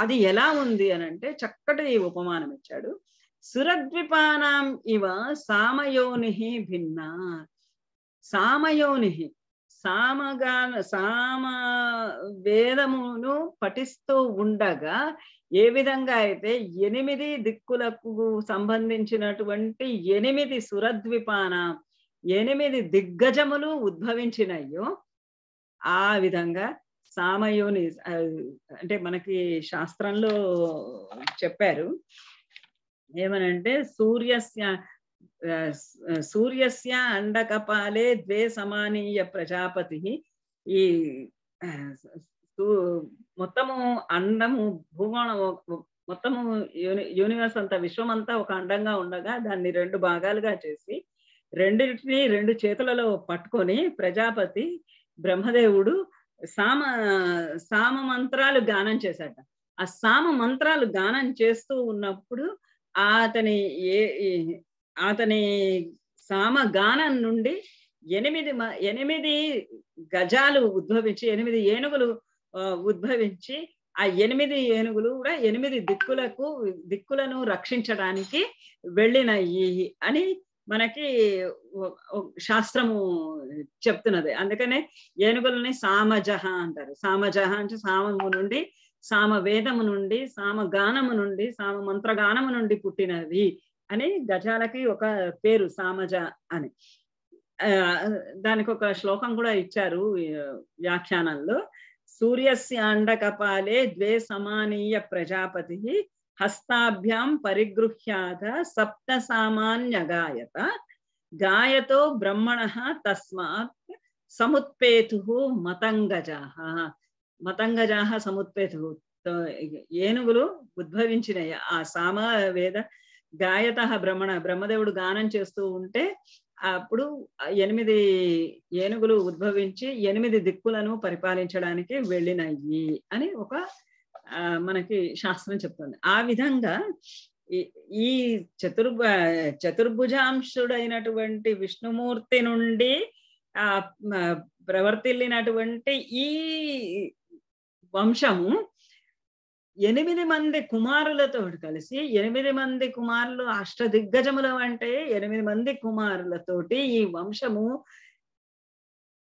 అది ఎలా ఉంది అని అంటే చక్కటి ఉపమానం ఇచ్చాడు సురద్విపానాం ఇవ సామయోని భిన్న సామయోని సామగాన సామ వేదమును పఠిస్తూ ఉండగా ఏ విధంగా అయితే ఎనిమిది దిక్కులకు సంబంధించినటువంటి ఎనిమిది సురద్విపాన ఎనిమిది దిగ్గజములు ఉద్భవించినయ్యో ఆ విధంగా సామయోని అంటే మనకి శాస్త్రంలో చెప్పారు ఏమనంటే సూర్యస్య సూర్యస్య అండకపాలే ద్వే సమానీయ ప్రజాపతి ఈ మొత్తము అండము భూగోళం మొత్తము యూని యూనివర్స్ అంతా విశ్వం అంతా ఒక అండంగా ఉండగా దాన్ని రెండు భాగాలుగా చేసి రెండింటినీ రెండు చేతులలో పట్టుకొని ప్రజాపతి బ్రహ్మదేవుడు సామ సామ మంత్రాలు గానం చేశాడు ఆ సామ మంత్రాలు గానం చేస్తూ ఉన్నప్పుడు అతని ఏ అతని సామగానం నుండి ఎనిమిది ఎనిమిది గజాలు ఉద్భవించి ఎనిమిది ఏనుగులు ఉద్భవించి ఆ ఎనిమిది ఏనుగులు కూడా ఎనిమిది దిక్కులకు దిక్కులను రక్షించడానికి వెళ్ళినయి అని మనకి శాస్త్రము చెప్తున్నది అందుకనే ఏనుగులని సామజహ అంటారు సామజహ అంటే సామము నుండి సామ వేదము నుండి సామగానము నుండి సామ మంత్రగానము నుండి పుట్టినవి అని గజాలకి ఒక పేరు సామజ అని దానికి ఒక శ్లోకం కూడా ఇచ్చారు వ్యాఖ్యానంలో సూర్యస్య కపాలే ద్వే సమానీయ ప్రజాపతి హస్తాభ్యాం పరిగృహ్యాత సప్త సామాన్య గాయత గాయతో బ్రహ్మణ తస్మాత్ సముత్పేతు మతంగజాహ మతంగజాహ సముత్పేతు ఏనుగులు ఉద్భవించినవి ఆ సామ వేద గాయత భ్రమణ బ్రహ్మదేవుడు గానం చేస్తూ ఉంటే అప్పుడు ఎనిమిది ఏనుగులు ఉద్భవించి ఎనిమిది దిక్కులను పరిపాలించడానికి వెళ్ళినాయి అని ఒక మనకి శాస్త్రం చెప్తుంది ఆ విధంగా ఈ చతుర్భ చతుర్భుజాంశుడైనటువంటి విష్ణుమూర్తి నుండి ఆ ప్రవర్తిల్లినటువంటి ఈ వంశము ఎనిమిది మంది కుమారులతో కలిసి ఎనిమిది మంది కుమారులు అష్టదిగ్గజములు అంటే ఎనిమిది మంది కుమారులతోటి ఈ వంశము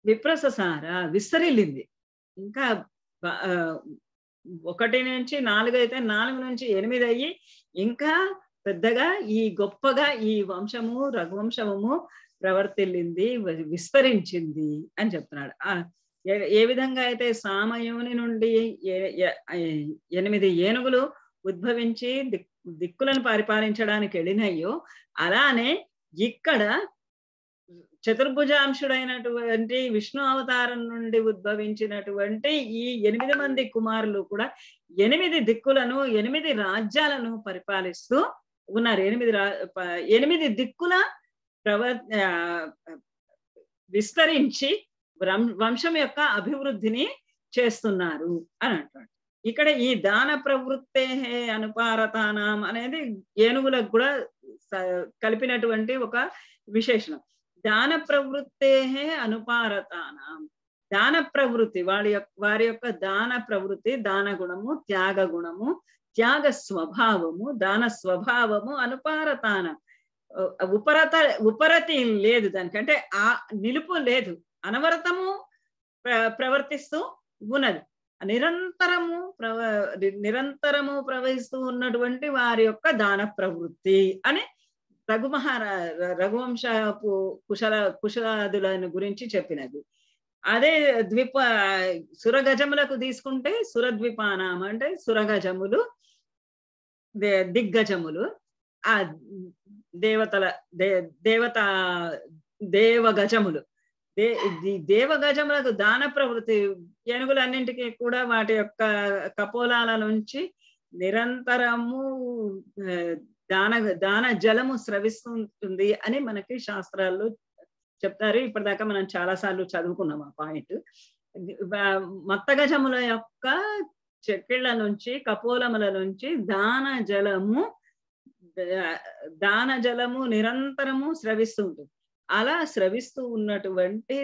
విప్రససార విస్తరిల్లింది ఇంకా ఒకటి నుంచి నాలుగు అయితే నాలుగు నుంచి ఎనిమిది అయ్యి ఇంకా పెద్దగా ఈ గొప్పగా ఈ వంశము రఘువంశము ప్రవర్తిల్లింది విస్తరించింది అని చెప్తున్నాడు ఆ ఏ విధంగా అయితే సామయోని నుండి ఎనిమిది ఏనుగులు ఉద్భవించి దిక్కులను పరిపాలించడానికి వెళ్ళినాయో అలానే ఇక్కడ చతుర్భుజాంశుడైనటువంటి విష్ణు అవతారం నుండి ఉద్భవించినటువంటి ఈ ఎనిమిది మంది కుమారులు కూడా ఎనిమిది దిక్కులను ఎనిమిది రాజ్యాలను పరిపాలిస్తూ ఉన్నారు ఎనిమిది రా ఎనిమిది దిక్కుల ప్రవ విస్తరించి వంశం యొక్క అభివృద్ధిని చేస్తున్నారు అని అంటాడు ఇక్కడ ఈ దాన ప్రవృత్తే అనుపారతానం అనేది ఏనుగులకు కూడా కలిపినటువంటి ఒక విశేషణం దాన ప్రవృత్తే అనుపారతానం దాన ప్రవృత్తి వాడి యొక్క వారి యొక్క దాన ప్రవృత్తి దాన గుణము త్యాగ గుణము త్యాగ స్వభావము దాన స్వభావము అనుపారతానం ఉపరత ఉపరతి లేదు దానికంటే ఆ నిలుపు లేదు అనవరతము ప్రవర్తిస్తూ ఉన్నది నిరంతరము ప్రవ నిరంతరము ప్రవహిస్తూ ఉన్నటువంటి వారి యొక్క దాన ప్రవృత్తి అని రఘు మహారా రఘువంశపు కుశల కుశలాదులను గురించి చెప్పినది అదే ద్వీప సురగజములకు తీసుకుంటే సురద్విపానామ అంటే సురగజములు దిగ్గజములు ఆ దేవతల దే దేవత దేవగజములు దే దేవగజములకు దాన ప్రవృత్తి ఏనుగులన్నింటికి కూడా వాటి యొక్క కపోలాల నుంచి నిరంతరము దాన దాన జలము స్రవిస్తుంటుంది అని మనకి శాస్త్రాల్లో చెప్తారు ఇప్పటిదాకా మనం చాలా సార్లు చదువుకున్నాం ఆ పాయింట్ మత్తగజముల యొక్క చెక్కిళ్ళ నుంచి కపోలముల నుంచి దాన జలము దాన జలము నిరంతరము స్రవిస్తుంటుంది అలా స్రవిస్తూ ఉన్నటువంటి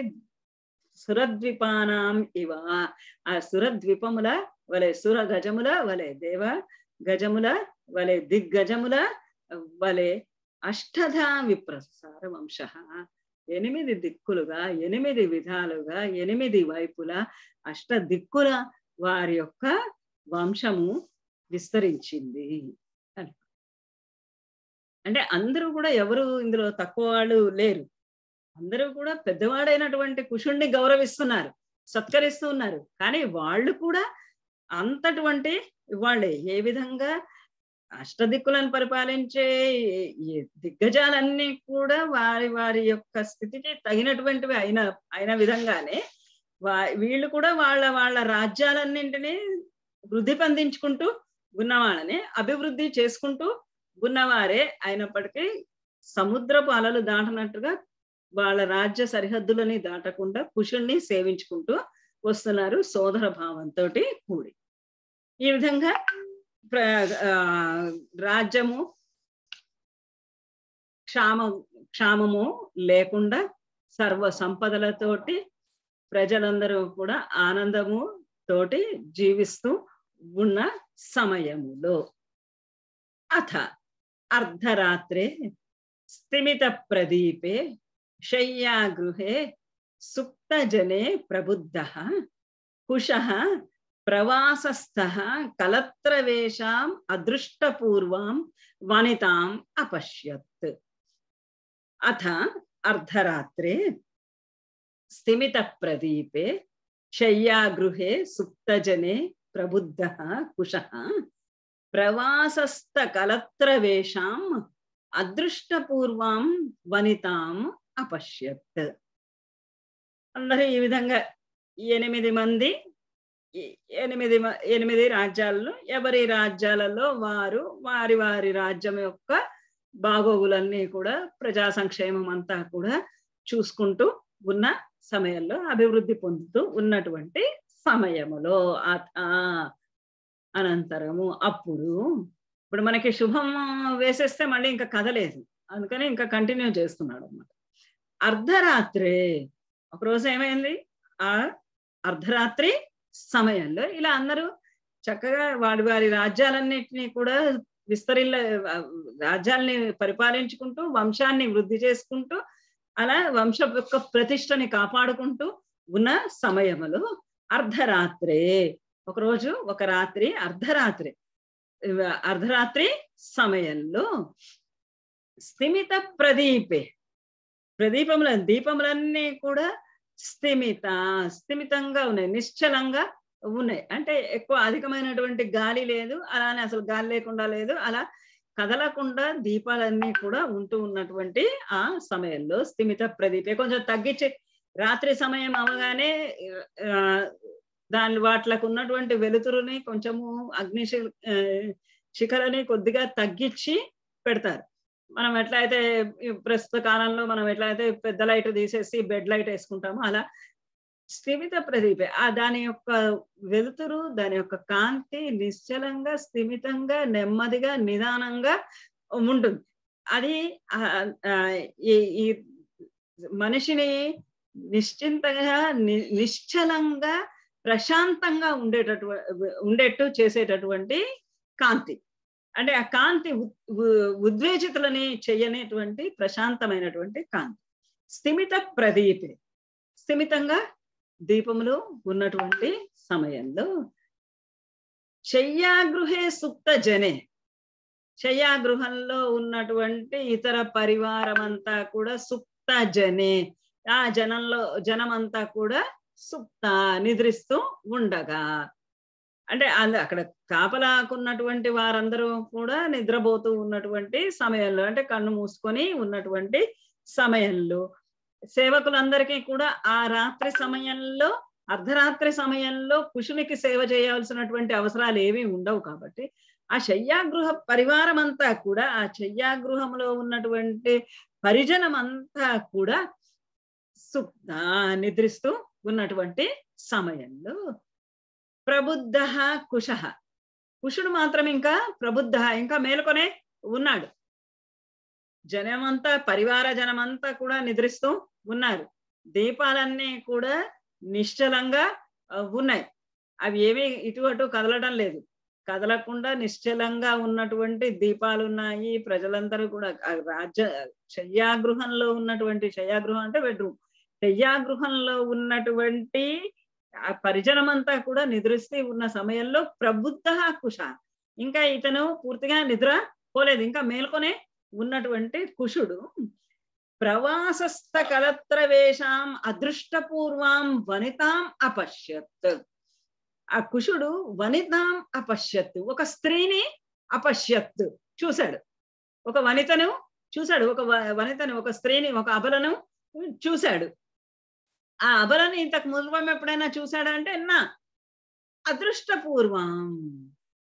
సురద్వీపానాం ఇవ ఆ సురద్వీపముల వలె సుర గజముల వలె దేవ గజముల వలె దిగ్గజముల వలె అష్టధా విప్రసార వంశ ఎనిమిది దిక్కులుగా ఎనిమిది విధాలుగా ఎనిమిది వైపుల అష్ట దిక్కుల వారి యొక్క వంశము విస్తరించింది అంటే అందరూ కూడా ఎవరు ఇందులో తక్కువ వాళ్ళు లేరు అందరూ కూడా పెద్దవాడైనటువంటి కుషుణ్ణి గౌరవిస్తున్నారు సత్కరిస్తూ ఉన్నారు కానీ వాళ్ళు కూడా అంతటువంటి వాళ్ళే ఏ విధంగా అష్టదిక్కులను పరిపాలించే దిగ్గజాలన్నీ కూడా వారి వారి యొక్క స్థితికి తగినటువంటివి అయిన అయిన విధంగానే వా వీళ్ళు కూడా వాళ్ళ వాళ్ళ రాజ్యాలన్నింటినీ వృద్ధి పొందించుకుంటూ ఉన్నవాళ్ళని అభివృద్ధి చేసుకుంటూ ఉన్నవారే అయినప్పటికీ సముద్రపు అలలు దాటనట్టుగా వాళ్ళ రాజ్య సరిహద్దులని దాటకుండా కుషుణ్ణి సేవించుకుంటూ వస్తున్నారు సోదర భావంతో కూడి ఈ విధంగా రాజ్యము క్షామ క్షామము లేకుండా సర్వ సంపదలతోటి ప్రజలందరూ కూడా ఆనందము తోటి జీవిస్తూ ఉన్న సమయములో అథ అర్ధరాత్రే స్థిమిత ప్రదీపే शय्या शय्यागृहे सुप्तजने प्रबुद्धः कुशः प्रवासस्थः कलत्रवेशाम् अदृष्टपूर्वां वनिताम् अपश्यत् अथ अर्धरात्रे स्तिमितप्रदीपे शय्यागृहे सुप्तजने प्रबुद्धः कुशः प्रवासस्थकलत्रवेशाम् अदृष्टपूर्वां वनिताम् అపశ్యత్ అందరూ ఈ విధంగా ఎనిమిది మంది ఎనిమిది ఎనిమిది రాజ్యాలను ఎవరి రాజ్యాలలో వారు వారి వారి రాజ్యం యొక్క బాగోగులన్నీ కూడా ప్రజా సంక్షేమం అంతా కూడా చూసుకుంటూ ఉన్న సమయంలో అభివృద్ధి పొందుతూ ఉన్నటువంటి సమయములో అనంతరము అప్పుడు ఇప్పుడు మనకి శుభం వేసేస్తే మళ్ళీ ఇంకా కదలేదు అందుకని ఇంకా కంటిన్యూ చేస్తున్నాడు అనమాట అర్ధరాత్రి ఒకరోజు ఏమైంది ఆ అర్ధరాత్రి సమయంలో ఇలా అందరూ చక్కగా వాడి వారి రాజ్యాలన్నింటినీ కూడా విస్తరిల్ల రాజ్యాల్ని పరిపాలించుకుంటూ వంశాన్ని వృద్ధి చేసుకుంటూ అలా వంశ యొక్క ప్రతిష్టని కాపాడుకుంటూ ఉన్న సమయములు అర్ధరాత్రే ఒకరోజు ఒక రాత్రి అర్ధరాత్రి అర్ధరాత్రి సమయంలో స్థిమిత ప్రదీపే ప్రదీపముల దీపములన్నీ కూడా స్థిమిత స్థిమితంగా ఉన్నాయి నిశ్చలంగా ఉన్నాయి అంటే ఎక్కువ అధికమైనటువంటి గాలి లేదు అలానే అసలు గాలి లేకుండా లేదు అలా కదలకుండా దీపాలన్నీ కూడా ఉంటూ ఉన్నటువంటి ఆ సమయంలో స్థిమిత ప్రదీపే కొంచెం తగ్గించి రాత్రి సమయం అవగానే దాని వాటికి ఉన్నటువంటి వెలుతురుని కొంచెము అగ్ని శిఖరని కొద్దిగా తగ్గించి పెడతారు మనం ఎట్లా అయితే ప్రస్తుత కాలంలో మనం ఎట్లా అయితే పెద్ద లైట్ తీసేసి బెడ్ లైట్ వేసుకుంటామో అలా స్థిమిత ప్రదీపే ఆ దాని యొక్క వెలుతురు దాని యొక్క కాంతి నిశ్చలంగా స్థిమితంగా నెమ్మదిగా నిదానంగా ఉంటుంది అది ఈ మనిషిని నిశ్చింతగా నిశ్చలంగా ప్రశాంతంగా ఉండేటటువంటి ఉండేట్టు చేసేటటువంటి కాంతి అంటే ఆ కాంతి ఉద్వేజితులని చెయ్యనేటువంటి ప్రశాంతమైనటువంటి కాంతి స్థిమిత ప్రదీపే స్థిమితంగా దీపములో ఉన్నటువంటి సమయంలో చెయ్యాగృహే సుప్త జనే చెయ్యాగృహంలో ఉన్నటువంటి ఇతర పరివారం అంతా కూడా సుప్త జనే ఆ జనంలో జనమంతా కూడా సుప్త నిద్రిస్తూ ఉండగా అంటే అక్కడ కాపలాకున్నటువంటి వారందరూ కూడా నిద్రపోతూ ఉన్నటువంటి సమయంలో అంటే కన్ను మూసుకొని ఉన్నటువంటి సమయంలో సేవకులందరికీ కూడా ఆ రాత్రి సమయంలో అర్ధరాత్రి సమయంలో కుషునికి సేవ చేయాల్సినటువంటి అవసరాలు ఏమీ ఉండవు కాబట్టి ఆ శయ్యాగృహ పరివారం అంతా కూడా ఆ శయ్యాగృహంలో ఉన్నటువంటి పరిజనం అంతా కూడా నిద్రిస్తూ ఉన్నటువంటి సమయంలో ప్రబుద్ధ కుష కుషుడు మాత్రం ఇంకా ప్రబుద్ధ ఇంకా మేలుకొనే ఉన్నాడు జనమంతా పరివార జనమంతా కూడా నిద్రిస్తూ ఉన్నారు దీపాలన్నీ కూడా నిశ్చలంగా ఉన్నాయి అవి ఏమీ ఇటు అటు కదలడం లేదు కదలకుండా నిశ్చలంగా ఉన్నటువంటి దీపాలు ఉన్నాయి ప్రజలందరూ కూడా రాజ్య శయ్యాగృహంలో ఉన్నటువంటి శయ్యాగృహం అంటే బెడ్రూమ్ శయ్యాగృహంలో ఉన్నటువంటి ఆ పరిజనమంతా కూడా నిద్రిస్తే ఉన్న సమయంలో ప్రబుద్ధ కుష ఇంకా ఇతను పూర్తిగా నిద్ర పోలేదు ఇంకా మేల్కొనే ఉన్నటువంటి కుషుడు ప్రవాసస్థ కలత్రవేషాం అదృష్టపూర్వాం వనితాం అపశ్యత్ ఆ కుషుడు వనితాం అపశ్యత్ ఒక స్త్రీని అపశ్యత్ చూశాడు ఒక వనితను చూశాడు ఒక వనితను ఒక స్త్రీని ఒక అబలను చూశాడు ఆ అబలని ఇంతకు మునుపం ఎప్పుడైనా చూశాడా అంటే ఎన్నా అదృష్టపూర్వం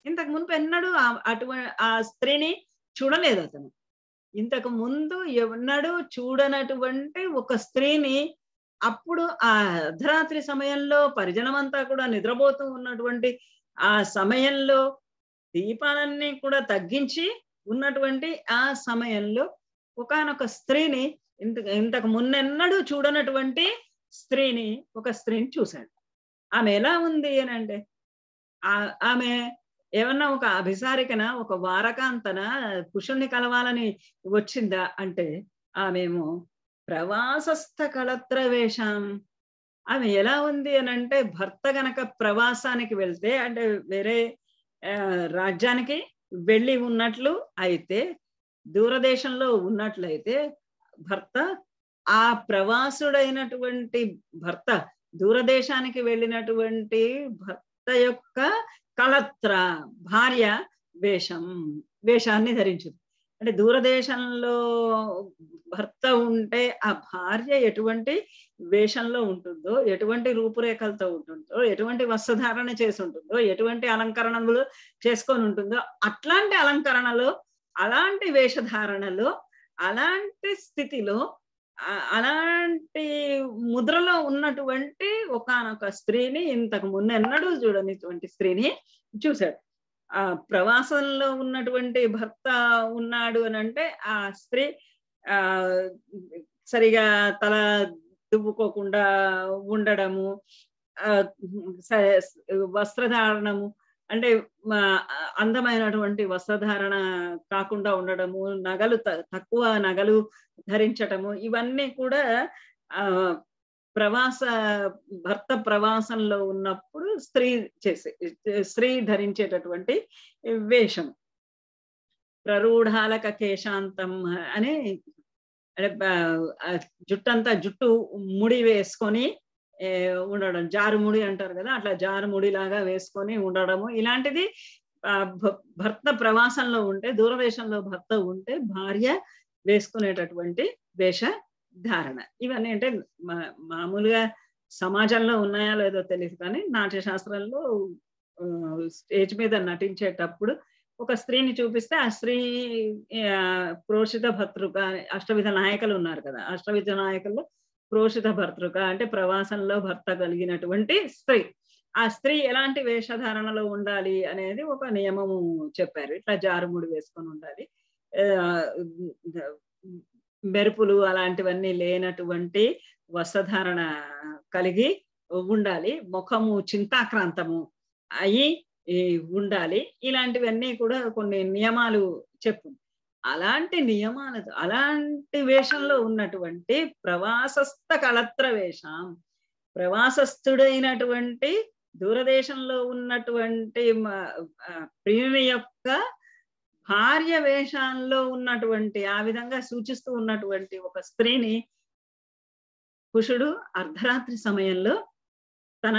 ఇంతకు మునుపు ఎన్నడూ అటువంటి ఆ స్త్రీని చూడలేదు అతను ఇంతకు ముందు ఎన్నడూ చూడనటువంటి ఒక స్త్రీని అప్పుడు ఆ అర్ధరాత్రి సమయంలో పరిజనమంతా కూడా నిద్రపోతూ ఉన్నటువంటి ఆ సమయంలో దీపాలన్నీ కూడా తగ్గించి ఉన్నటువంటి ఆ సమయంలో ఒకనొక స్త్రీని ఇంత ఇంతకు మున్నెన్నడూ చూడనటువంటి స్త్రీని ఒక స్త్రీని చూశాడు ఆమె ఎలా ఉంది అని అంటే ఆమె ఏమన్నా ఒక అభిసారికన ఒక వారకాంతన పురుషుల్ని కలవాలని వచ్చిందా అంటే ఆమెమో ప్రవాసస్థ వేషం ఆమె ఎలా ఉంది అని అంటే భర్త గనక ప్రవాసానికి వెళ్తే అంటే వేరే రాజ్యానికి వెళ్ళి ఉన్నట్లు అయితే దూరదేశంలో ఉన్నట్లయితే భర్త ఆ ప్రవాసుడైనటువంటి భర్త దూరదేశానికి వెళ్ళినటువంటి భర్త యొక్క కళత్ర భార్య వేషం వేషాన్ని ధరించింది అంటే దూరదేశంలో భర్త ఉంటే ఆ భార్య ఎటువంటి వేషంలో ఉంటుందో ఎటువంటి రూపురేఖలతో ఉంటుందో ఎటువంటి వస్త్రధారణ చేసి ఉంటుందో ఎటువంటి అలంకరణలు చేసుకొని ఉంటుందో అట్లాంటి అలంకరణలో అలాంటి వేషధారణలో అలాంటి స్థితిలో అలాంటి ముద్రలో ఉన్నటువంటి ఒకనొక స్త్రీని ఇంతకు ముందు ఎన్నడూ చూడనిటువంటి స్త్రీని చూశాడు ఆ ప్రవాసంలో ఉన్నటువంటి భర్త ఉన్నాడు అని అంటే ఆ స్త్రీ ఆ సరిగా తల దువ్వుకోకుండా ఉండడము వస్త్రధారణము అంటే అందమైనటువంటి వస్త్రధారణ కాకుండా ఉండడము నగలు తక్కువ నగలు ధరించటము ఇవన్నీ కూడా ప్రవాస భర్త ప్రవాసంలో ఉన్నప్పుడు స్త్రీ చేసే స్త్రీ ధరించేటటువంటి వేషం ప్రరూఢాలక కేశాంతం అని జుట్టంతా జుట్టు ముడి వేసుకొని ఉండడం జారుముడి అంటారు కదా అట్లా జారుముడి లాగా వేసుకొని ఉండడము ఇలాంటిది భర్త ప్రవాసంలో ఉంటే దూరదేశంలో భర్త ఉంటే భార్య వేసుకునేటటువంటి వేష ధారణ ఇవన్నీ అంటే మామూలుగా సమాజంలో ఉన్నాయా లేదో తెలియదు కానీ నాట్యశాస్త్రంలో స్టేజ్ మీద నటించేటప్పుడు ఒక స్త్రీని చూపిస్తే ఆ స్త్రీ పురోషిత భర్తృ అష్టవిధ నాయకులు ఉన్నారు కదా అష్టవిధ నాయకుల్లో ప్రోషిత భర్తృక అంటే ప్రవాసంలో భర్త కలిగినటువంటి స్త్రీ ఆ స్త్రీ ఎలాంటి వేషధారణలో ఉండాలి అనేది ఒక నియమము చెప్పారు ఇట్లా జారుముడి వేసుకొని ఉండాలి మెరుపులు అలాంటివన్నీ లేనటువంటి వస్త్రధారణ కలిగి ఉండాలి ముఖము చింతాక్రాంతము అయి ఉండాలి ఇలాంటివన్నీ కూడా కొన్ని నియమాలు చెప్పు అలాంటి నియమాల అలాంటి వేషంలో ఉన్నటువంటి ప్రవాసస్థ కలత్ర వేషం ప్రవాసస్థుడైనటువంటి దూరదేశంలో ఉన్నటువంటి ప్రియుని యొక్క భార్య వేషాల్లో ఉన్నటువంటి ఆ విధంగా సూచిస్తూ ఉన్నటువంటి ఒక స్త్రీని పురుషుడు అర్ధరాత్రి సమయంలో తన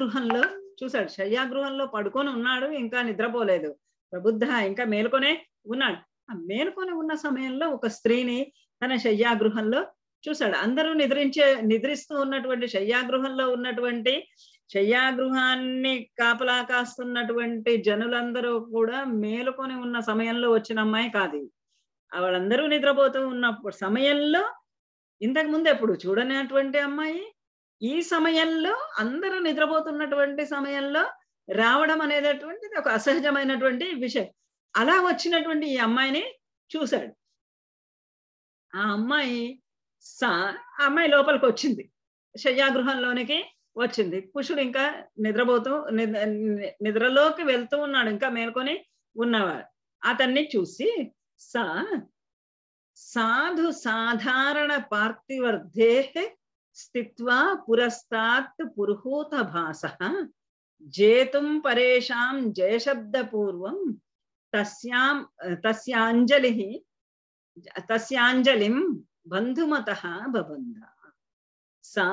గృహంలో చూశాడు గృహంలో పడుకొని ఉన్నాడు ఇంకా నిద్రపోలేదు ప్రబుద్ధ ఇంకా మేలుకొనే ఉన్నాడు మేలుకొని ఉన్న సమయంలో ఒక స్త్రీని తన శయ్యాగృహంలో చూశాడు అందరూ నిద్రించే నిద్రిస్తూ ఉన్నటువంటి శయ్యాగృహంలో ఉన్నటువంటి శయ్యాగృహాన్ని కాపలా కాస్తున్నటువంటి జనులందరూ కూడా మేలుకొని ఉన్న సమయంలో వచ్చిన అమ్మాయి కాదు వాళ్ళందరూ నిద్రపోతూ ఉన్నప్పుడు సమయంలో ఇంతకు ముందు ఎప్పుడు చూడనటువంటి అమ్మాయి ఈ సమయంలో అందరూ నిద్రపోతున్నటువంటి సమయంలో రావడం అనేటటువంటిది ఒక అసహజమైనటువంటి విషయం అలా వచ్చినటువంటి ఈ అమ్మాయిని చూశాడు ఆ అమ్మాయి సా అమ్మాయి లోపలికి వచ్చింది శయ్యాగృహంలోనికి వచ్చింది కుషుడు ఇంకా నిద్రపోతూ నిద్రలోకి వెళ్తూ ఉన్నాడు ఇంకా మేల్కొని ఉన్నవారు అతన్ని చూసి సా సాధు సాధారణ పార్థివర్ధే స్థిత్వా పురస్తాత్ పురుహూత భాస జేతుం పరేషాం జయశబ్దపూర్వం తస్యాం తస్యాంజలి తస్యాంజలిం బంధుమత బబంధ సా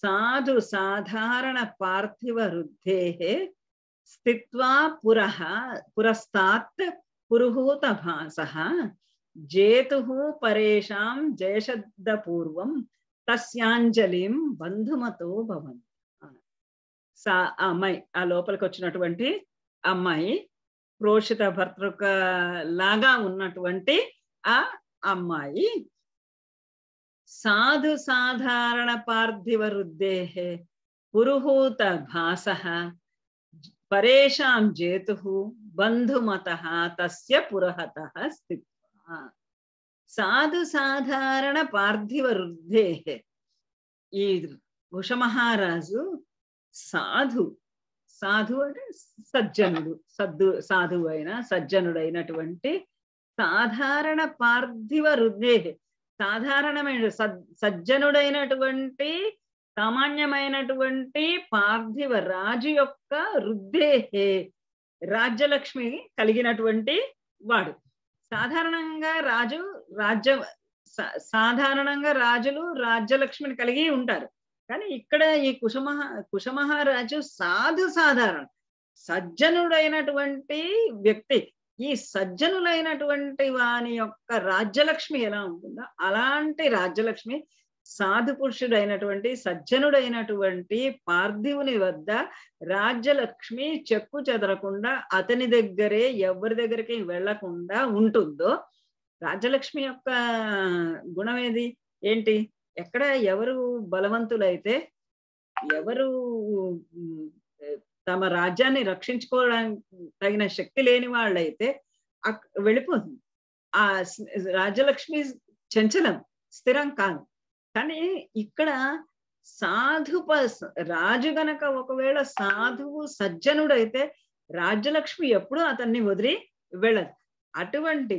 సాధు సాధారణ పార్థివ రుద్ధే స్థిత్వా పురః పురస్తాత్ పురుహూత భాస జేతు పరేషాం జయశబ్దపూర్వం తస్యాంజలిం బంధుమతో భవంతి సా అమ్మాయి ఆ లోపలికి వచ్చినటువంటి అమ్మాయి ప్రోషిత భర్తృక లాగా ఉన్నటువంటి ఆ అమ్మాయి సాధు సాధారణ పార్థివ రుద్దేహే పురుహూత భాస పరేషాం జేతు బంధుమత తస్య పురహత స్థిత్వా సాధు సాధారణ పార్థివ రుద్దేహే ఈ ఋషమహారాజు సాధు సాధు అంటే సజ్జనుడు సద్దు సాధువు అయిన సజ్జనుడైనటువంటి సాధారణ పార్థివ హృదయ సాధారణమైన సజ్జనుడైనటువంటి సామాన్యమైనటువంటి పార్థివ రాజు యొక్క రుద్దేహే రాజ్యలక్ష్మి కలిగినటువంటి వాడు సాధారణంగా రాజు రాజ్య సాధారణంగా రాజులు రాజ్యలక్ష్మిని కలిగి ఉంటారు కానీ ఇక్కడ ఈ కుశమహ కుశమహారాజు సాధు సాధారణ సజ్జనుడైనటువంటి వ్యక్తి ఈ సజ్జనులైనటువంటి వాని యొక్క రాజ్యలక్ష్మి ఎలా ఉంటుందో అలాంటి రాజ్యలక్ష్మి సాధు పురుషుడైనటువంటి సజ్జనుడైనటువంటి పార్థివుని వద్ద రాజ్యలక్ష్మి చెక్కు చెదరకుండా అతని దగ్గరే ఎవరి దగ్గరికి వెళ్లకుండా ఉంటుందో రాజ్యలక్ష్మి యొక్క గుణం ఏది ఏంటి ఎక్కడ ఎవరు బలవంతులైతే ఎవరు తమ రాజ్యాన్ని రక్షించుకోవడానికి తగిన శక్తి లేని వాళ్ళైతే వెళ్ళిపోతుంది ఆ రాజ్యలక్ష్మి చంచలం స్థిరం కాదు కానీ ఇక్కడ సాధు రాజు గనక ఒకవేళ సాధువు సజ్జనుడైతే రాజ్యలక్ష్మి ఎప్పుడూ అతన్ని వదిలి వెళ్ళదు అటువంటి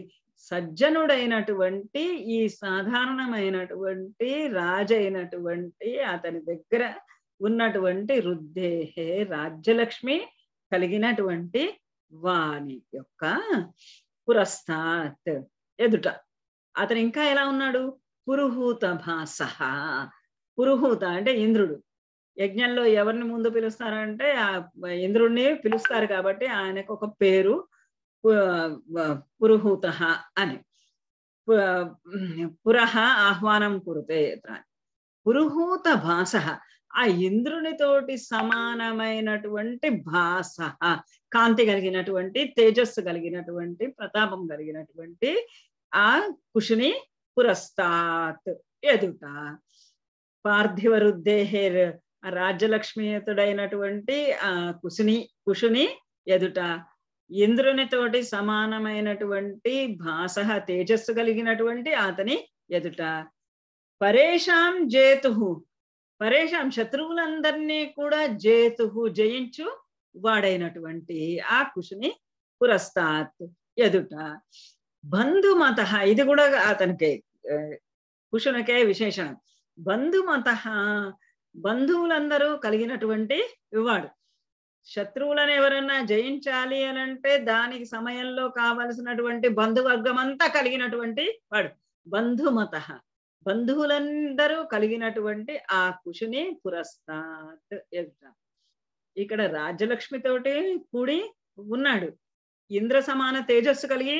సజ్జనుడైనటువంటి ఈ సాధారణమైనటువంటి రాజైనటువంటి అతని దగ్గర ఉన్నటువంటి రుద్ధేహే రాజ్యలక్ష్మి కలిగినటువంటి వాని యొక్క పురస్తాత్ ఎదుట అతను ఇంకా ఎలా ఉన్నాడు పురుహూత భాస పురుహూత అంటే ఇంద్రుడు యజ్ఞంలో ఎవరిని ముందు పిలుస్తారంటే ఆ ఇంద్రుడిని పిలుస్తారు కాబట్టి ఆయనకు ఒక పేరు పురుహూత అని పురహ ఆహ్వానం కురుతే పురుహూత భాస ఆ ఇంద్రునితోటి సమానమైనటువంటి భాస కాంతి కలిగినటువంటి తేజస్సు కలిగినటువంటి ప్రతాపం కలిగినటువంటి ఆ కుషుని పురస్తాత్ ఎదుట పార్థివ రుద్దేహేర్ రాజ్యలక్ష్మీయుతుడైనటువంటి ఆ కుషిని కుషుని ఎదుట ఇంద్రునితోటి సమానమైనటువంటి భాస తేజస్సు కలిగినటువంటి అతని ఎదుట పరేషాం జేతు పరేషాం శత్రువులందరినీ కూడా జేతు జయించు వాడైనటువంటి ఆ కుషుని పురస్తాత్ ఎదుట బంధుమత ఇది కూడా అతనికే కుషునికే విశేషణం బంధుమత బంధువులందరూ కలిగినటువంటి వాడు శత్రువులను ఎవరన్నా జయించాలి అని అంటే దానికి సమయంలో కావలసినటువంటి బంధువర్గం అంతా కలిగినటువంటి వాడు బంధుమత బంధువులందరూ కలిగినటువంటి ఆ కుషుని పురస్తాత్ ఇక్కడ రాజ్యలక్ష్మితోటి కూడి ఉన్నాడు ఇంద్ర సమాన తేజస్సు కలిగి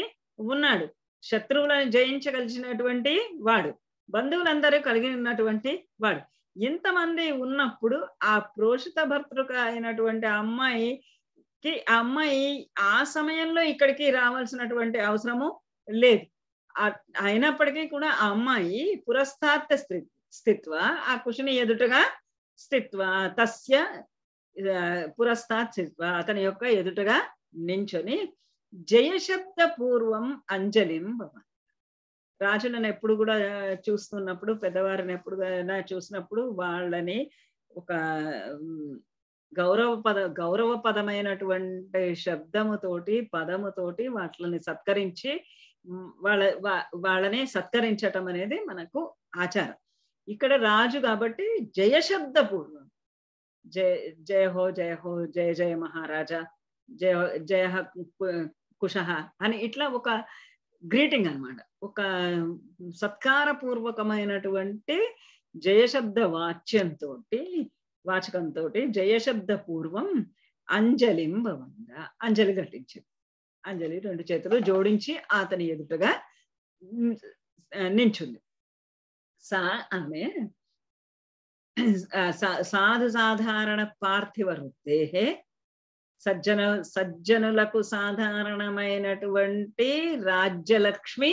ఉన్నాడు శత్రువులను జయించగలిచినటువంటి వాడు బంధువులందరూ కలిగి ఉన్నటువంటి వాడు ఇంతమంది ఉన్నప్పుడు ఆ ప్రోషిత భర్తృక అయినటువంటి అమ్మాయికి ఆ అమ్మాయి ఆ సమయంలో ఇక్కడికి రావాల్సినటువంటి అవసరము లేదు అయినప్పటికీ కూడా ఆ అమ్మాయి పురస్థార్థ స్త్రీ స్థిత్వ ఆ కుషిని ఎదుటగా స్థిత్వ తస్య పురస్థాత్ అతని యొక్క ఎదుటగా నించొని జయశబ్ద పూర్వం అంజలిం భవ రాజులను ఎప్పుడు కూడా చూస్తున్నప్పుడు పెద్దవారిని ఎప్పుడు చూసినప్పుడు వాళ్ళని ఒక గౌరవ పద గౌరవ పదమైనటువంటి శబ్దముతోటి పదముతోటి వాటిని సత్కరించి వాళ్ళ వాళ్ళని సత్కరించటం అనేది మనకు ఆచారం ఇక్కడ రాజు కాబట్టి జయశబ్ద పూర్వం జయ జయ హో జయ హో జయ జయ మహారాజా జయ జయ కుశ అని ఇట్లా ఒక గ్రీటింగ్ అనమాట ఒక సత్కారపూర్వకమైనటువంటి జయశబ్ద వాచ్యంతో వాచకంతో జయశబ్ద పూర్వం అంజలిం భవంద అంజలి ఘటించింది అంజలి రెండు చేతులు జోడించి అతని ఎదుటగా నించుంది సా ఆమె సాధు సాధారణ పార్థివ వృత్తే సజ్జన సజ్జనులకు సాధారణమైనటువంటి రాజ్యలక్ష్మి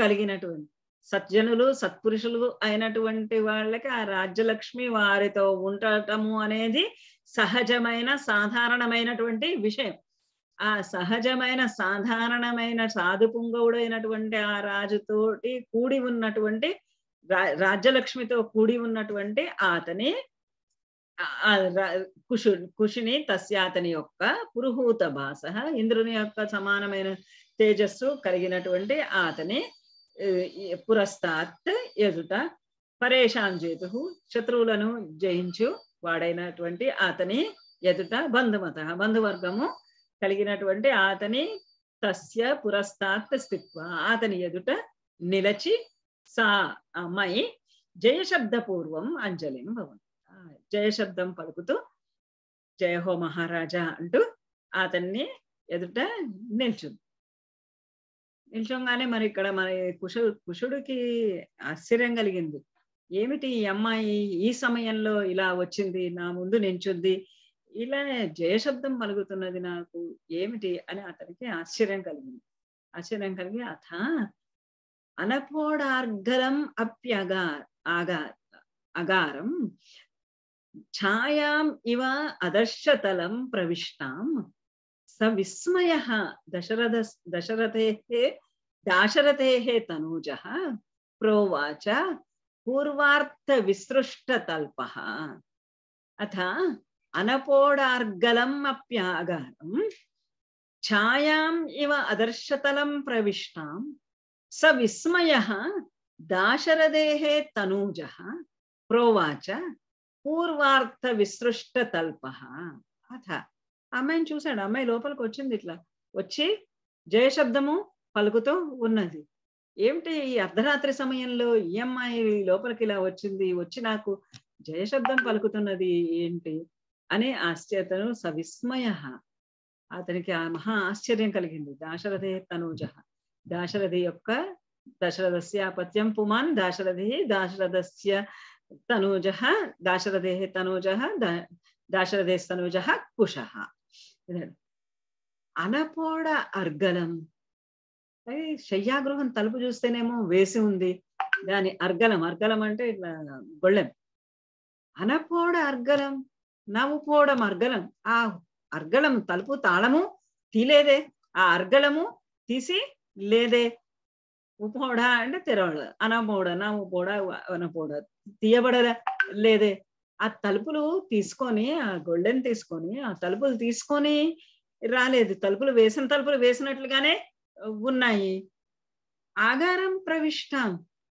కలిగినటువంటి సజ్జనులు సత్పురుషులు అయినటువంటి వాళ్ళకి ఆ రాజ్యలక్ష్మి వారితో ఉండటము అనేది సహజమైన సాధారణమైనటువంటి విషయం ఆ సహజమైన సాధారణమైన సాధు పుంగవుడైనటువంటి ఆ రాజుతోటి కూడి ఉన్నటువంటి రాజ్యలక్ష్మితో కూడి ఉన్నటువంటి అతని కుషు కుషిని తస్యాతని యొక్క పురుహూత భాస ఇంద్రుని యొక్క సమానమైన తేజస్సు కలిగినటువంటి అతని పురస్తాత్ ఎదుట పరేషాం జేతు శత్రువులను జయించు వాడైనటువంటి అతని ఎదుట బంధుమత బంధువర్గము కలిగినటువంటి అతని తస్య పురస్తాత్ స్థిత్వ అతని ఎదుట నిలచి సా అమ్మాయి జయశబ్దపూర్వం అంజలిం భవంతి జయశబ్దం పలుకుతూ జయ హో మహారాజా అంటూ అతన్ని ఎదుట నిల్చుంది నిల్చోగానే మరి ఇక్కడ మరి కుషు కుషుడికి ఆశ్చర్యం కలిగింది ఏమిటి ఈ అమ్మాయి ఈ సమయంలో ఇలా వచ్చింది నా ముందు నించుంది ఇలా జయశబ్దం పలుకుతున్నది నాకు ఏమిటి అని అతనికి ఆశ్చర్యం కలిగింది ఆశ్చర్యం కలిగి అథ అనపోడార్గలం అప్యగా ఆగా అగారం छायाम् इव अदर्शतलं प्रविष्टाम् स विस्मयः दशरथ दशरथेः दाशरथेः तनूजः प्रोवाच पूर्वार्थविसृष्टतल्पः अथ अनपोडार्गलम् अप्यागरम् छायाम् इव अदर्शतलं प्रविष्टाम् स विस्मयः दाशरथेः तनूजः प्रोवाच పూర్వార్థ విసృష్ట తల్ప అథ అమ్మాయిని చూశాడు అమ్మాయి లోపలికి వచ్చింది ఇట్లా వచ్చి జయశబ్దము పలుకుతూ ఉన్నది ఏమిటి ఈ అర్ధరాత్రి సమయంలో ఈ అమ్మాయి లోపలికి ఇలా వచ్చింది వచ్చి నాకు జయశబ్దం పలుకుతున్నది ఏంటి అనే ఆశ్చర్యతను సవిస్మయ అతనికి ఆ మహా ఆశ్చర్యం కలిగింది దాశరథే తనూజ దాశరథి యొక్క దశరథస్య పత్యం పుమాన్ దాశరథి దాశరథస్య తనూజ దాశరథే తనూజ తనూజ కుశ అనపోడ అర్గలం శయ్యాగృహం తలుపు చూస్తేనేమో వేసి ఉంది దాని అర్గలం అర్గలం అంటే ఇట్లా గొళ్ళెం అనపోడ అర్గలం నవ్వుపోవడం అర్గలం ఆ అర్గలం తలుపు తాళము తీలేదే ఆ అర్గలము తీసి లేదే ఉపోడ అంటే అనమోడ నా నమ్ముపోడ అనపోడ తీయబడరా లేదే ఆ తలుపులు తీసుకొని ఆ గోల్డెన్ తీసుకొని ఆ తలుపులు తీసుకొని రాలేదు తలుపులు వేసిన తలుపులు వేసినట్లుగానే ఉన్నాయి ఆగారం ప్రవిష్టం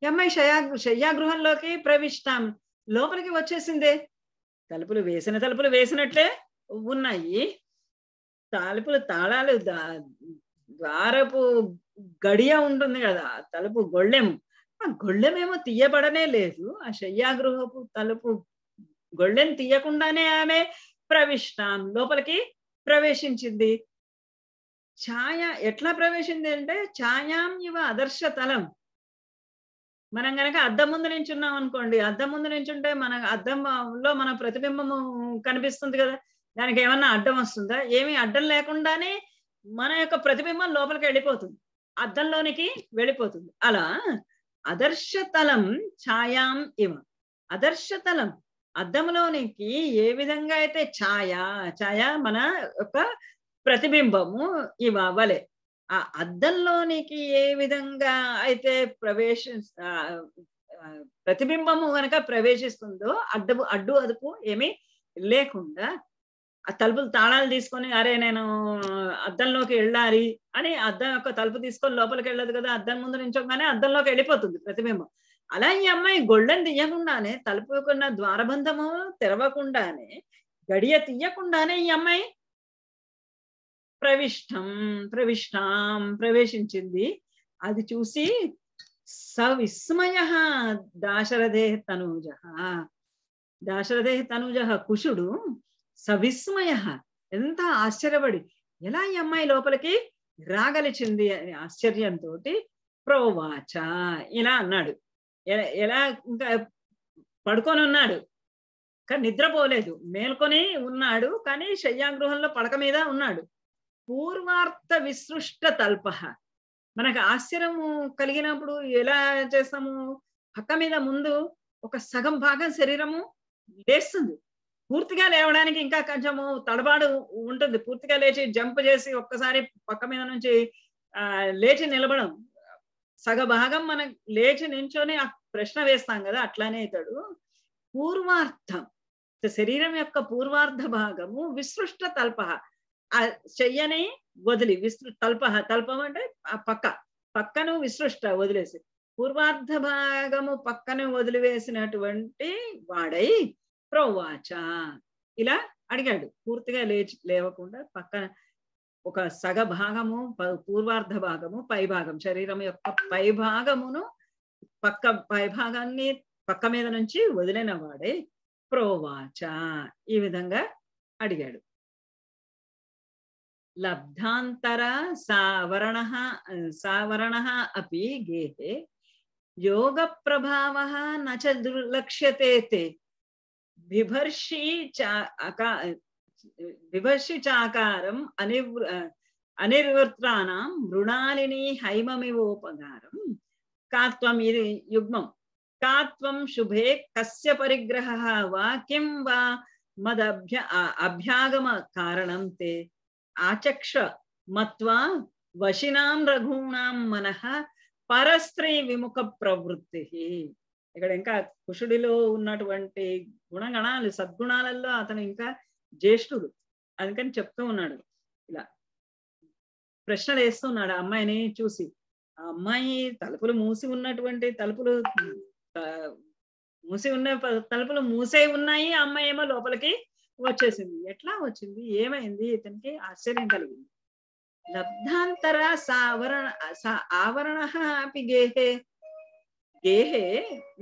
ఎమ్మాయి శయా శయ్యాగృహంలోకి ప్రవిష్టం లోపలికి వచ్చేసిందే తలుపులు వేసిన తలుపులు వేసినట్లే ఉన్నాయి తలుపులు తాళాలు ద్వారపు గడియ ఉంటుంది కదా తలుపు గొళ్ళెం ఆ గొళ్ళెమేమో తీయబడనే లేదు ఆ శయ్యాగృహపు తలుపు గొళ్ళెం తీయకుండానే ఆమె ప్రవిష్టాం లోపలికి ప్రవేశించింది ఛాయ ఎట్లా ప్రవేశింది అంటే ఛాయాం ఇవ అదర్శ తలం మనం గనక అద్దం ముందు నించున్నాం అనుకోండి అద్దం ముందు నించుంటే మన అద్దంలో మన ప్రతిబింబము కనిపిస్తుంది కదా దానికి ఏమన్నా అడ్డం వస్తుందా ఏమీ అడ్డం లేకుండానే మన యొక్క ప్రతిబింబం లోపలికి వెళ్ళిపోతుంది అద్దంలోనికి వెళ్ళిపోతుంది అలా అదర్శతలం ఛాయాం ఇవ అదర్శతలం అద్దంలోనికి ఏ విధంగా అయితే ఛాయ ఛాయ మన యొక్క ప్రతిబింబము ఇవ వలె ఆ అద్దంలోనికి ఏ విధంగా అయితే ప్రవేశ ప్రతిబింబము కనుక ప్రవేశిస్తుందో అడ్డము అడ్డు అదుపు ఏమీ లేకుండా ఆ తలుపులు తాళాలు తీసుకొని అరే నేను అద్దంలోకి వెళ్ళాలి అని అద్దం యొక్క తలుపు తీసుకొని లోపలికి వెళ్ళదు కదా అద్దం ముందు నుంచోగానే అద్దంలోకి వెళ్ళిపోతుంది ప్రతిబింబం అలా ఈ అమ్మాయి గొళ్ళని తీయకుండానే తలుపుకున్న ద్వారబంధము తెరవకుండానే గడియ తీయకుండానే ఈ అమ్మాయి ప్రవిష్టం ప్రవిష్టాం ప్రవేశించింది అది చూసి సవిస్మయ దాశరథే తనూజ దాశరథే తనూజ కుషుడు సవిస్మయ ఎంత ఆశ్చర్యపడి ఎలా ఈ అమ్మాయి లోపలికి రాగలిచింది అని ఆశ్చర్యంతో ప్రోవాచ ఇలా అన్నాడు ఎలా ఇంకా పడుకొని ఉన్నాడు కానీ నిద్రపోలేదు మేల్కొని ఉన్నాడు కానీ శయ్యాగృహంలో పడక మీద ఉన్నాడు పూర్వార్థ విసృష్ట తల్ప మనకు ఆశ్చర్యము కలిగినప్పుడు ఎలా చేస్తాము పక్క మీద ముందు ఒక సగం భాగం శరీరము లేస్తుంది పూర్తిగా లేవడానికి ఇంకా కొంచెము తడబాడు ఉంటుంది పూర్తిగా లేచి జంప్ చేసి ఒక్కసారి పక్క మీద నుంచి ఆ లేచి నిలబడం సగ భాగం మనం లేచి నించొని ఆ ప్రశ్న వేస్తాం కదా అట్లానే ఇతడు పూర్వార్థం శరీరం యొక్క పూర్వార్థ భాగము విసృష్ట తల్ప ఆ చెయ్యని వదిలి విసృ తల్ప తల్పం అంటే ఆ పక్క పక్కను విసృష్ట వదిలేసి పూర్వార్థ భాగము పక్కన వదిలివేసినటువంటి వాడై ప్రోవాచ ఇలా అడిగాడు పూర్తిగా లేచి లేవకుండా పక్కన ఒక సగ భాగము పూర్వార్ధ భాగము పై భాగం శరీరం యొక్క పై భాగమును పక్క పై భాగాన్ని పక్క మీద నుంచి వదిలిన వాడే ప్రోవాచ ఈ విధంగా అడిగాడు లబ్ధాంతర సావరణ సావరణ అపి గేహే యోగ ప్రభావ నచ దుర్లక్ష్యతే बिभर्षि चाकार बिभर्षि चाकारम् अनिवृ अनिर्वृत्राणां मृणालिनी हैममिवोपकारं का त्वम् का शुभे कस्य परिग्रह वा किं वा मदभ्य अभ्यागमकारणं ते आचक्ष मत्वा वशिनाम रघूणां मनः परस्त्री विमुख प्रवृत्ति ఇక్కడ ఇంకా కుషుడిలో ఉన్నటువంటి గుణగణాలు సద్గుణాలలో అతను ఇంకా జ్యేష్ఠుడు అందుకని చెప్తూ ఉన్నాడు ఇలా ప్రశ్నలు వేస్తున్నాడు ఆ అమ్మాయిని చూసి ఆ అమ్మాయి తలుపులు మూసి ఉన్నటువంటి తలుపులు మూసి ఉన్న తలుపులు మూసే ఉన్నాయి ఆ అమ్మాయి ఏమో లోపలికి వచ్చేసింది ఎట్లా వచ్చింది ఏమైంది ఇతనికి ఆశ్చర్యం కలిగింది లబ్ధాంతర సావరణ ఆవరణ అపి గేహే ఏహే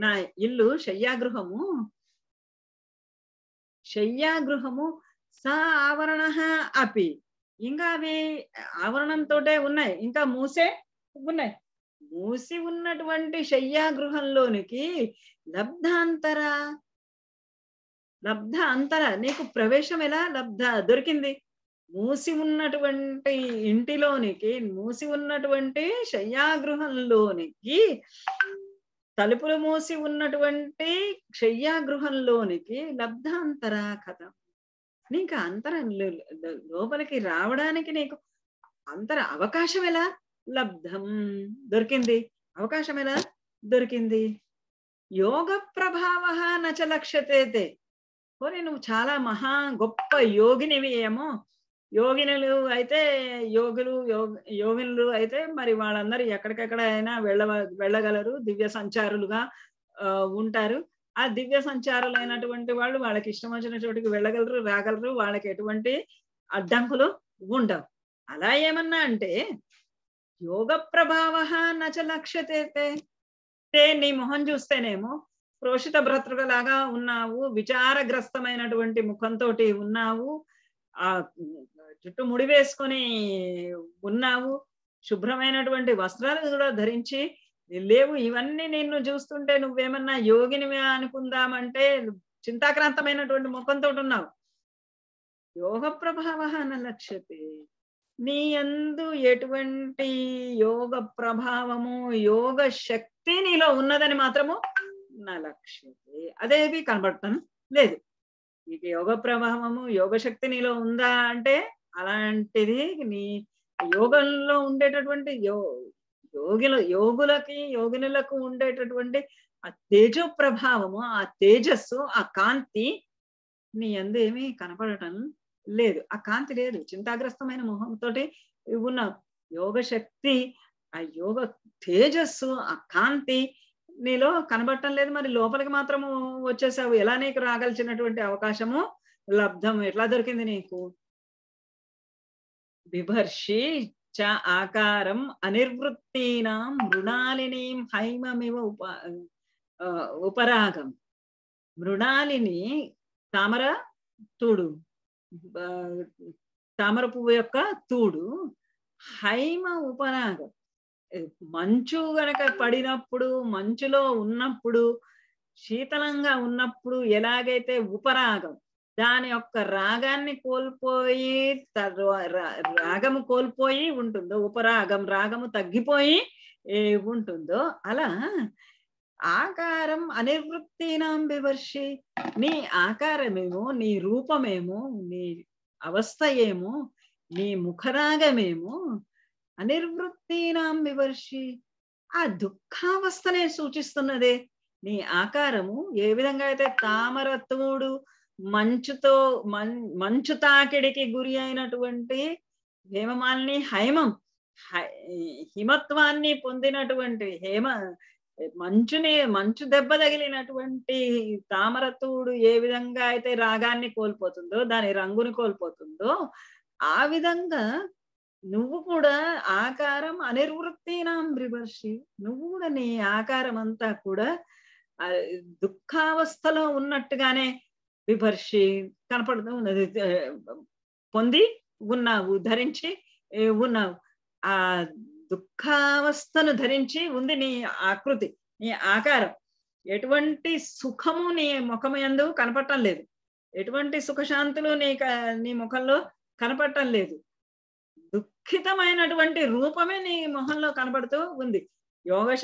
నా ఇల్లు శయ్యాగృహము శయ్యాగృహము స ఆవరణ అపి ఇంకా అవి ఆవరణంతో ఉన్నాయి ఇంకా మూసే ఉన్నాయి మూసి ఉన్నటువంటి శయ్యాగృహంలోనికి లబ్ధాంతర లబ్ధ అంతర నీకు ప్రవేశం ఎలా లబ్ధ దొరికింది మూసి ఉన్నటువంటి ఇంటిలోనికి మూసి ఉన్నటువంటి శయ్యాగృహంలోనికి తలుపులు మూసి ఉన్నటువంటి క్షయ్యాగృహంలోనికి లబ్ధాంతర కథ నీకు అంతరం లోపలికి రావడానికి నీకు అంతర అవకాశం ఎలా లబ్ధం దొరికింది అవకాశం ఎలా దొరికింది యోగ ప్రభావ నచ లక్ష్యతే పోనీ నువ్వు చాలా మహా గొప్ప యోగినివి ఏమో యోగినులు అయితే యోగులు యోగినులు అయితే మరి వాళ్ళందరూ ఎక్కడికెక్కడ అయినా వెళ్ళ వెళ్ళగలరు దివ్య సంచారులుగా ఉంటారు ఆ దివ్య సంచారులైనటువంటి వాళ్ళు వాళ్ళకి ఇష్టం వచ్చిన చోటికి వెళ్ళగలరు రాగలరు వాళ్ళకి ఎటువంటి అడ్డంకులు ఉండవు అలా ఏమన్నా అంటే యోగ ప్రభావ నచ లక్ష్యతే నీ మొహం చూస్తేనేమో ప్రోషిత భ్రతృగలాగా ఉన్నావు విచారగ్రస్తమైనటువంటి ముఖంతో ఉన్నావు ఆ జుట్టు ముడివేసుకొని ఉన్నావు శుభ్రమైనటువంటి వస్త్రాలు కూడా ధరించి లేవు ఇవన్నీ నిన్ను చూస్తుంటే నువ్వేమన్నా యోగిని అనుకుందామంటే చింతాక్రాంతమైనటువంటి ముఖంతో ఉన్నావు యోగ ప్రభావ లక్ష్యతే నీ అందు ఎటువంటి యోగ ప్రభావము యోగ శక్తి నీలో ఉన్నదని మాత్రము నా లక్ష్యతే అదేవి కనబడతాను లేదు నీకు యోగ ప్రభావము యోగ శక్తి నీలో ఉందా అంటే అలాంటిది నీ యోగంలో ఉండేటటువంటి యో యోగుల యోగులకి యోగినులకు ఉండేటటువంటి ఆ తేజో ప్రభావము ఆ తేజస్సు ఆ కాంతి నీ అందు ఏమీ కనపడటం లేదు ఆ కాంతి లేదు చింతాగ్రస్తమైన మొహంతో ఉన్న యోగ శక్తి ఆ యోగ తేజస్సు ఆ కాంతి నీలో కనబడటం లేదు మరి లోపలికి మాత్రము వచ్చేసావు ఎలా నీకు రాగలిచినటువంటి అవకాశము లబ్ధం ఎట్లా దొరికింది నీకు బిభర్షి చ ఆకారం అనిర్వృత్తీనాం మృణాలినీం హైమమివ ఉప ఉపరాగం మృణాలిని తామర తూడు తామర పువ్వు యొక్క తూడు హైమ ఉపరాగం మంచు గనక పడినప్పుడు మంచులో ఉన్నప్పుడు శీతలంగా ఉన్నప్పుడు ఎలాగైతే ఉపరాగం దాని యొక్క రాగాన్ని కోల్పోయి రాగము కోల్పోయి ఉంటుందో ఉపరాగం రాగము తగ్గిపోయి ఏ ఉంటుందో అలా ఆకారం అనిర్వృత్తినాం వివర్షి నీ ఆకారమేమో నీ రూపమేమో నీ అవస్థ ఏమో నీ ముఖరాగమేమో అనిర్వృత్తినాం వివర్షి ఆ దుఃఖావస్థనే సూచిస్తున్నదే నీ ఆకారము ఏ విధంగా అయితే తామరతోడు మంచుతో మంచు తాకిడికి గురి అయినటువంటి హేమమాలిని హైమం హిమత్వాన్ని పొందినటువంటి హేమ మంచుని మంచు దెబ్బ తగిలినటువంటి తామరతూడు ఏ విధంగా అయితే రాగాన్ని కోల్పోతుందో దాని రంగుని కోల్పోతుందో ఆ విధంగా నువ్వు కూడా ఆకారం నాం రివర్షి నువ్వు కూడా నీ ఆకారం అంతా కూడా దుఃఖావస్థలో ఉన్నట్టుగానే విభర్షి కనపడదు పొంది ఉన్నావు ధరించి ఉన్నావు ఆ దుఃఖావస్థను ధరించి ఉంది నీ ఆకృతి నీ ఆకారం ఎటువంటి సుఖము నీ ముఖం ఎందు కనపడటం లేదు ఎటువంటి సుఖశాంతులు నీ నీ ముఖంలో కనపడటం లేదు దుఃఖితమైనటువంటి రూపమే నీ మొహంలో కనపడుతూ ఉంది యోగశ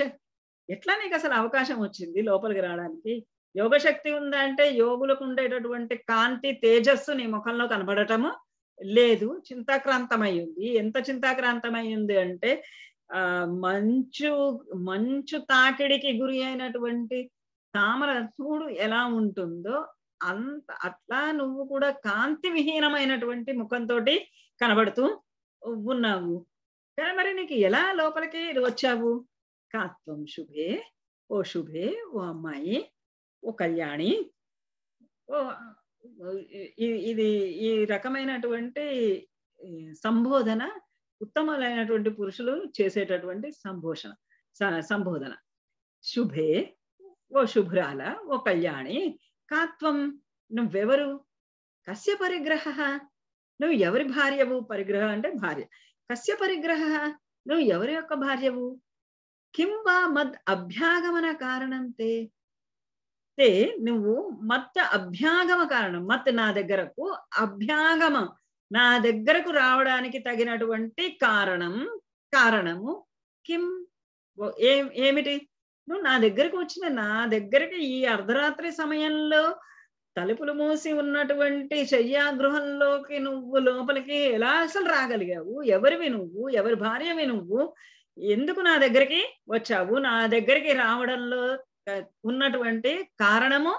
ఎట్లా నీకు అసలు అవకాశం వచ్చింది లోపలికి రావడానికి యోగశక్తి ఉందంటే యోగులకు ఉండేటటువంటి కాంతి తేజస్సు నీ ముఖంలో కనబడటము లేదు ఉంది ఎంత ఉంది అంటే ఆ మంచు మంచు తాకిడికి గురి అయినటువంటి తామర చూడు ఎలా ఉంటుందో అంత అట్లా నువ్వు కూడా కాంతి విహీనమైనటువంటి ముఖంతో కనబడుతూ ఉన్నావు కానీ మరి నీకు ఎలా లోపలికి వచ్చావు కాత్వం శుభే ఓ శుభే ఓ అమ్మాయి ఓ కళ్యాణి ఓ ఇది ఈ రకమైనటువంటి సంబోధన ఉత్తమలైనటువంటి పురుషులు చేసేటటువంటి సంభోషణ సంబోధన శుభే ఓ శుభ్రాల ఓ కళ్యాణి కాత్వం నువ్వెవరు కస్య పరిగ్రహ నువ్వు ఎవరి భార్యవు పరిగ్రహ అంటే భార్య కస్య పరిగ్రహ నువ్వు ఎవరి యొక్క భార్యవు కింబా మద్ అభ్యాగమన కారణంతే అయితే నువ్వు మత్త అభ్యాగమ కారణం మత్ నా దగ్గరకు అభ్యాగమ నా దగ్గరకు రావడానికి తగినటువంటి కారణం కారణము కిం ఏమిటి నువ్వు నా దగ్గరకు వచ్చిన నా దగ్గరకి ఈ అర్ధరాత్రి సమయంలో తలుపులు మూసి ఉన్నటువంటి శయ్యాగృహంలోకి నువ్వు లోపలికి ఎలా అసలు రాగలిగావు ఎవరివి నువ్వు ఎవరి భార్యవి నువ్వు ఎందుకు నా దగ్గరికి వచ్చావు నా దగ్గరికి రావడంలో ఉన్నటువంటి కారణము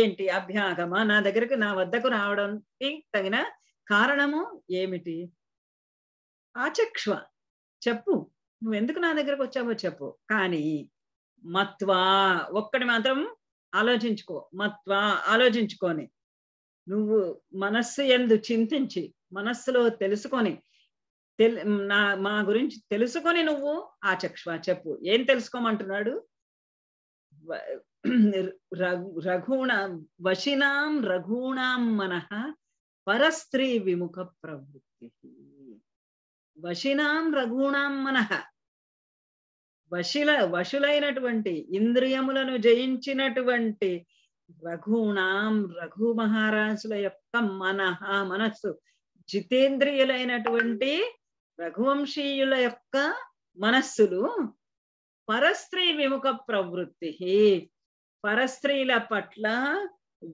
ఏంటి అభ్యాగమ నా దగ్గరకు నా వద్దకు రావడానికి తగిన కారణము ఏమిటి ఆచక్ష్వ చెప్పు నువ్వు ఎందుకు నా దగ్గరకు వచ్చావో చెప్పు కానీ మత్వా ఒక్కటి మాత్రం ఆలోచించుకో మత్వా ఆలోచించుకొని నువ్వు మనస్సు ఎందు చింతించి మనస్సులో తెలుసుకొని తెల్ నా మా గురించి తెలుసుకొని నువ్వు ఆచక్ష్వ చెప్పు ఏం తెలుసుకోమంటున్నాడు రఘూణ వశినాం రఘూణాం మనః పరస్త్రీ విముఖ ప్రవృత్తి వశినాం రఘూణాం మనః వశిల వశులైనటువంటి ఇంద్రియములను జయించినటువంటి రఘూణాం రఘు మహారాజుల యొక్క మనహ మనస్సు జితేంద్రియులైనటువంటి రఘువంశీయుల యొక్క మనస్సులు పరస్త్రీ విముఖ ప్రవృత్తి పరస్త్రీల పట్ల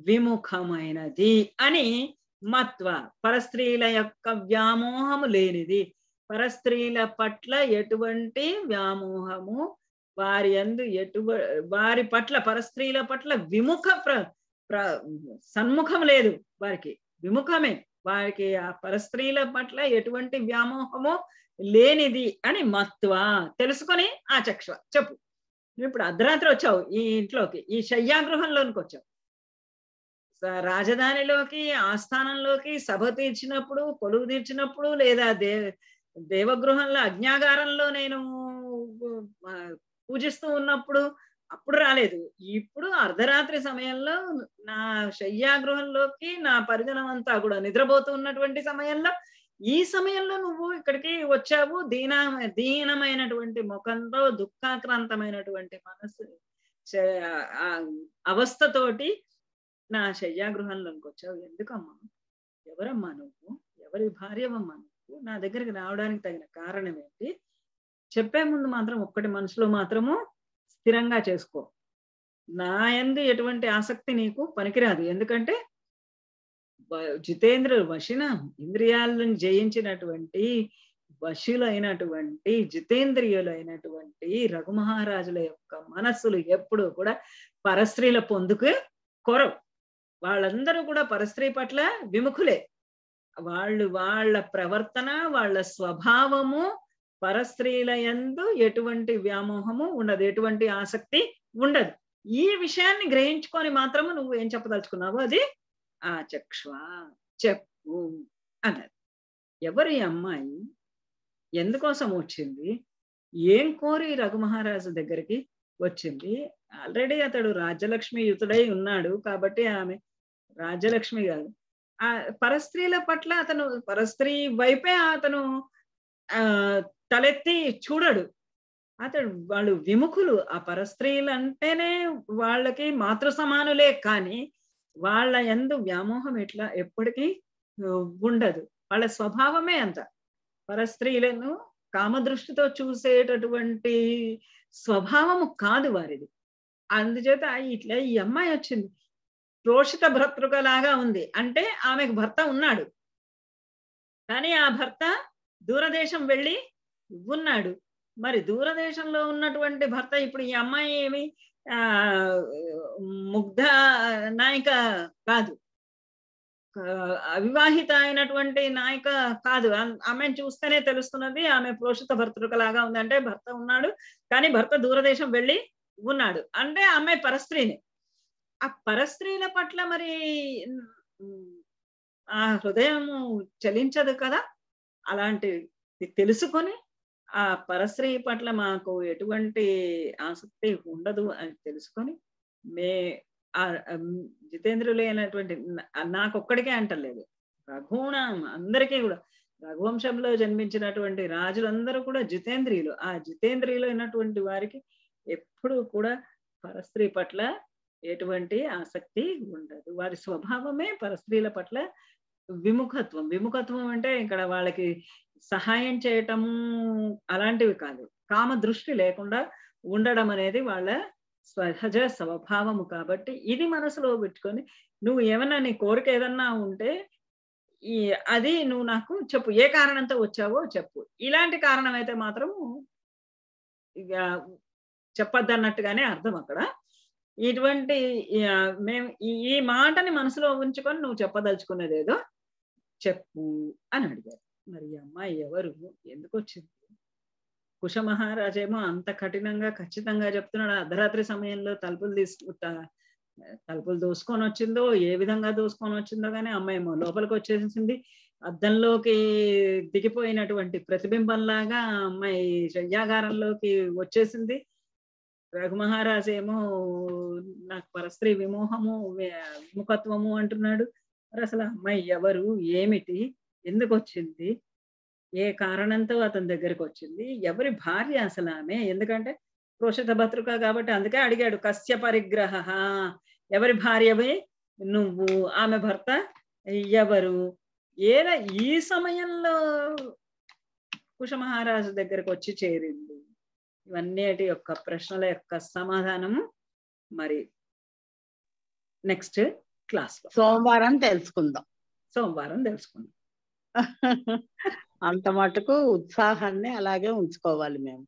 విముఖమైనది అని మత్వ పరస్త్రీల యొక్క వ్యామోహము లేనిది పరస్త్రీల పట్ల ఎటువంటి వ్యామోహము వారి అందు ఎటువ వారి పట్ల పరస్త్రీల పట్ల విముఖ ప్ర ప్ర సన్ముఖం లేదు వారికి విముఖమే వారికి ఆ పరస్త్రీల పట్ల ఎటువంటి వ్యామోహము లేనిది అని మత్వ తెలుసుకొని ఆ ఆచక్ష చెప్పు నువ్వు ఇప్పుడు అర్ధరాత్రి వచ్చావు ఈ ఇంట్లోకి ఈ శయ్యాగృహంలోనికి వచ్చావు రాజధానిలోకి ఆస్థానంలోకి సభ తీర్చినప్పుడు కొలువు తీర్చినప్పుడు లేదా దే దేవగృహంలో అజ్ఞాగారంలో నేను పూజిస్తూ ఉన్నప్పుడు అప్పుడు రాలేదు ఇప్పుడు అర్ధరాత్రి సమయంలో నా శయ్యాగృహంలోకి నా పరిజనం అంతా కూడా నిద్రపోతూ ఉన్నటువంటి సమయంలో ఈ సమయంలో నువ్వు ఇక్కడికి వచ్చావు దీన దీనమైనటువంటి ముఖంతో దుఃఖాక్రాంతమైనటువంటి మనసు అవస్థతోటి నా శయ్యాగృహంలోకి వచ్చావు ఎందుకమ్మా ఎవరమ్మా నువ్వు ఎవరి భార్యవమ్మా నువ్వు నా దగ్గరికి రావడానికి తగిన కారణం ఏంటి చెప్పే ముందు మాత్రం ఒక్కటి మనసులో మాత్రము స్థిరంగా చేసుకో నా ఎందు ఎటువంటి ఆసక్తి నీకు పనికిరాదు ఎందుకంటే జితేంద్రులు వశిన ఇంద్రియాలను జయించినటువంటి వశులైనటువంటి జితేంద్రియులైనటువంటి రఘుమహారాజుల యొక్క మనస్సులు ఎప్పుడు కూడా పరస్త్రీల పొందుకు కొరవు వాళ్ళందరూ కూడా పరస్త్రీ పట్ల విముఖులే వాళ్ళు వాళ్ళ ప్రవర్తన వాళ్ళ స్వభావము పరస్త్రీల ఎందు ఎటువంటి వ్యామోహము ఉండదు ఎటువంటి ఆసక్తి ఉండదు ఈ విషయాన్ని గ్రహించుకొని మాత్రము నువ్వు ఏం చెప్పదలుచుకున్నావు అది ఆ ఆచక్ష్వ చెప్పు అన్నారు ఎవరి అమ్మాయి ఎందుకోసం వచ్చింది ఏం కోరి రఘుమహారాజు దగ్గరికి వచ్చింది ఆల్రెడీ అతడు రాజ్యలక్ష్మి యుతుడై ఉన్నాడు కాబట్టి ఆమె రాజ్యలక్ష్మి కాదు ఆ పరస్త్రీల పట్ల అతను పరస్త్రీ వైపే అతను ఆ తలెత్తి చూడడు అతడు వాళ్ళు విముఖులు ఆ పరస్త్రీలు అంటేనే వాళ్ళకి మాతృ సమానులే కానీ వాళ్ళ ఎందు వ్యామోహం ఇట్లా ఎప్పటికీ ఉండదు వాళ్ళ స్వభావమే అంత పరస్త్రీలను కామదృష్టితో చూసేటటువంటి స్వభావము కాదు వారిది అందుచేత ఇట్లా ఈ అమ్మాయి వచ్చింది భర్తృక భర్తృకలాగా ఉంది అంటే ఆమెకు భర్త ఉన్నాడు కానీ ఆ భర్త దూరదేశం వెళ్ళి ఉన్నాడు మరి దూరదేశంలో ఉన్నటువంటి భర్త ఇప్పుడు ఈ అమ్మాయి ఏమి ముగ్ధ నాయక కాదు అవివాహిత అయినటువంటి నాయక కాదు ఆమెను చూస్తేనే తెలుస్తున్నది ఆమె భర్తృక లాగా ఉందంటే భర్త ఉన్నాడు కానీ భర్త దూరదేశం వెళ్ళి ఉన్నాడు అంటే ఆమె పరస్త్రీని ఆ పరస్త్రీల పట్ల మరి ఆ హృదయం చలించదు కదా అలాంటివి తెలుసుకొని ఆ పరశ్రీ పట్ల మాకు ఎటువంటి ఆసక్తి ఉండదు అని తెలుసుకొని మే ఆ జితేంద్రులైనటువంటి నాకొక్కడికే అంటలేదు రఘుణం అందరికీ కూడా రఘువంశంలో జన్మించినటువంటి రాజులందరూ కూడా జితేంద్రియులు ఆ జితేంద్రియులు అయినటువంటి వారికి ఎప్పుడూ కూడా పరస్త్రీ పట్ల ఎటువంటి ఆసక్తి ఉండదు వారి స్వభావమే పరస్త్రీల పట్ల విముఖత్వం విముఖత్వం అంటే ఇక్కడ వాళ్ళకి సహాయం చేయటము అలాంటివి కాదు కామ దృష్టి లేకుండా ఉండడం అనేది వాళ్ళ సహజ స్వభావము కాబట్టి ఇది మనసులో పెట్టుకొని నువ్వు ఏమైనా నీ కోరిక ఏదన్నా ఉంటే ఈ అది నువ్వు నాకు చెప్పు ఏ కారణంతో వచ్చావో చెప్పు ఇలాంటి కారణం అయితే మాత్రం ఇక చెప్పొద్దన్నట్టుగానే అర్థం అక్కడ ఇటువంటి మేము ఈ మాటని మనసులో ఉంచుకొని నువ్వు చెప్పదలుచుకున్నదేదో చెప్పు అని అడిగారు మరి అమ్మాయి ఎవరు ఎందుకు వచ్చింది కుష మహారాజేమో అంత కఠినంగా ఖచ్చితంగా చెప్తున్నాడు అర్ధరాత్రి సమయంలో తలుపులు తీసుకు తలుపులు దోసుకొని వచ్చిందో ఏ విధంగా దోసుకొని వచ్చిందో కానీ అమ్మాయేమో లోపలికి వచ్చేసింది అద్దంలోకి దిగిపోయినటువంటి ప్రతిబింబంలాగా అమ్మాయి శయ్యాగారంలోకి వచ్చేసింది రఘుమహారాజు ఏమో నాకు పరస్త్రీ విమోహము విముఖత్వము అంటున్నాడు మరి అసలు అమ్మాయి ఎవరు ఏమిటి ఎందుకు వచ్చింది ఏ కారణంతో అతని దగ్గరికి వచ్చింది ఎవరి భార్య అసలు ఆమె ఎందుకంటే పురుషత భద్రుక కాబట్టి అందుకే అడిగాడు కశ్య పరిగ్రహ ఎవరి భార్యవే నువ్వు ఆమె భర్త ఎవరు ఏదో ఈ సమయంలో మహారాజు దగ్గరకు వచ్చి చేరింది ఇవన్నీటి యొక్క ప్రశ్నల యొక్క సమాధానము మరి నెక్స్ట్ క్లాస్ సోమవారం తెలుసుకుందాం సోమవారం తెలుసుకుందాం అంత మటుకు ఉత్సాహాన్ని అలాగే ఉంచుకోవాలి మేము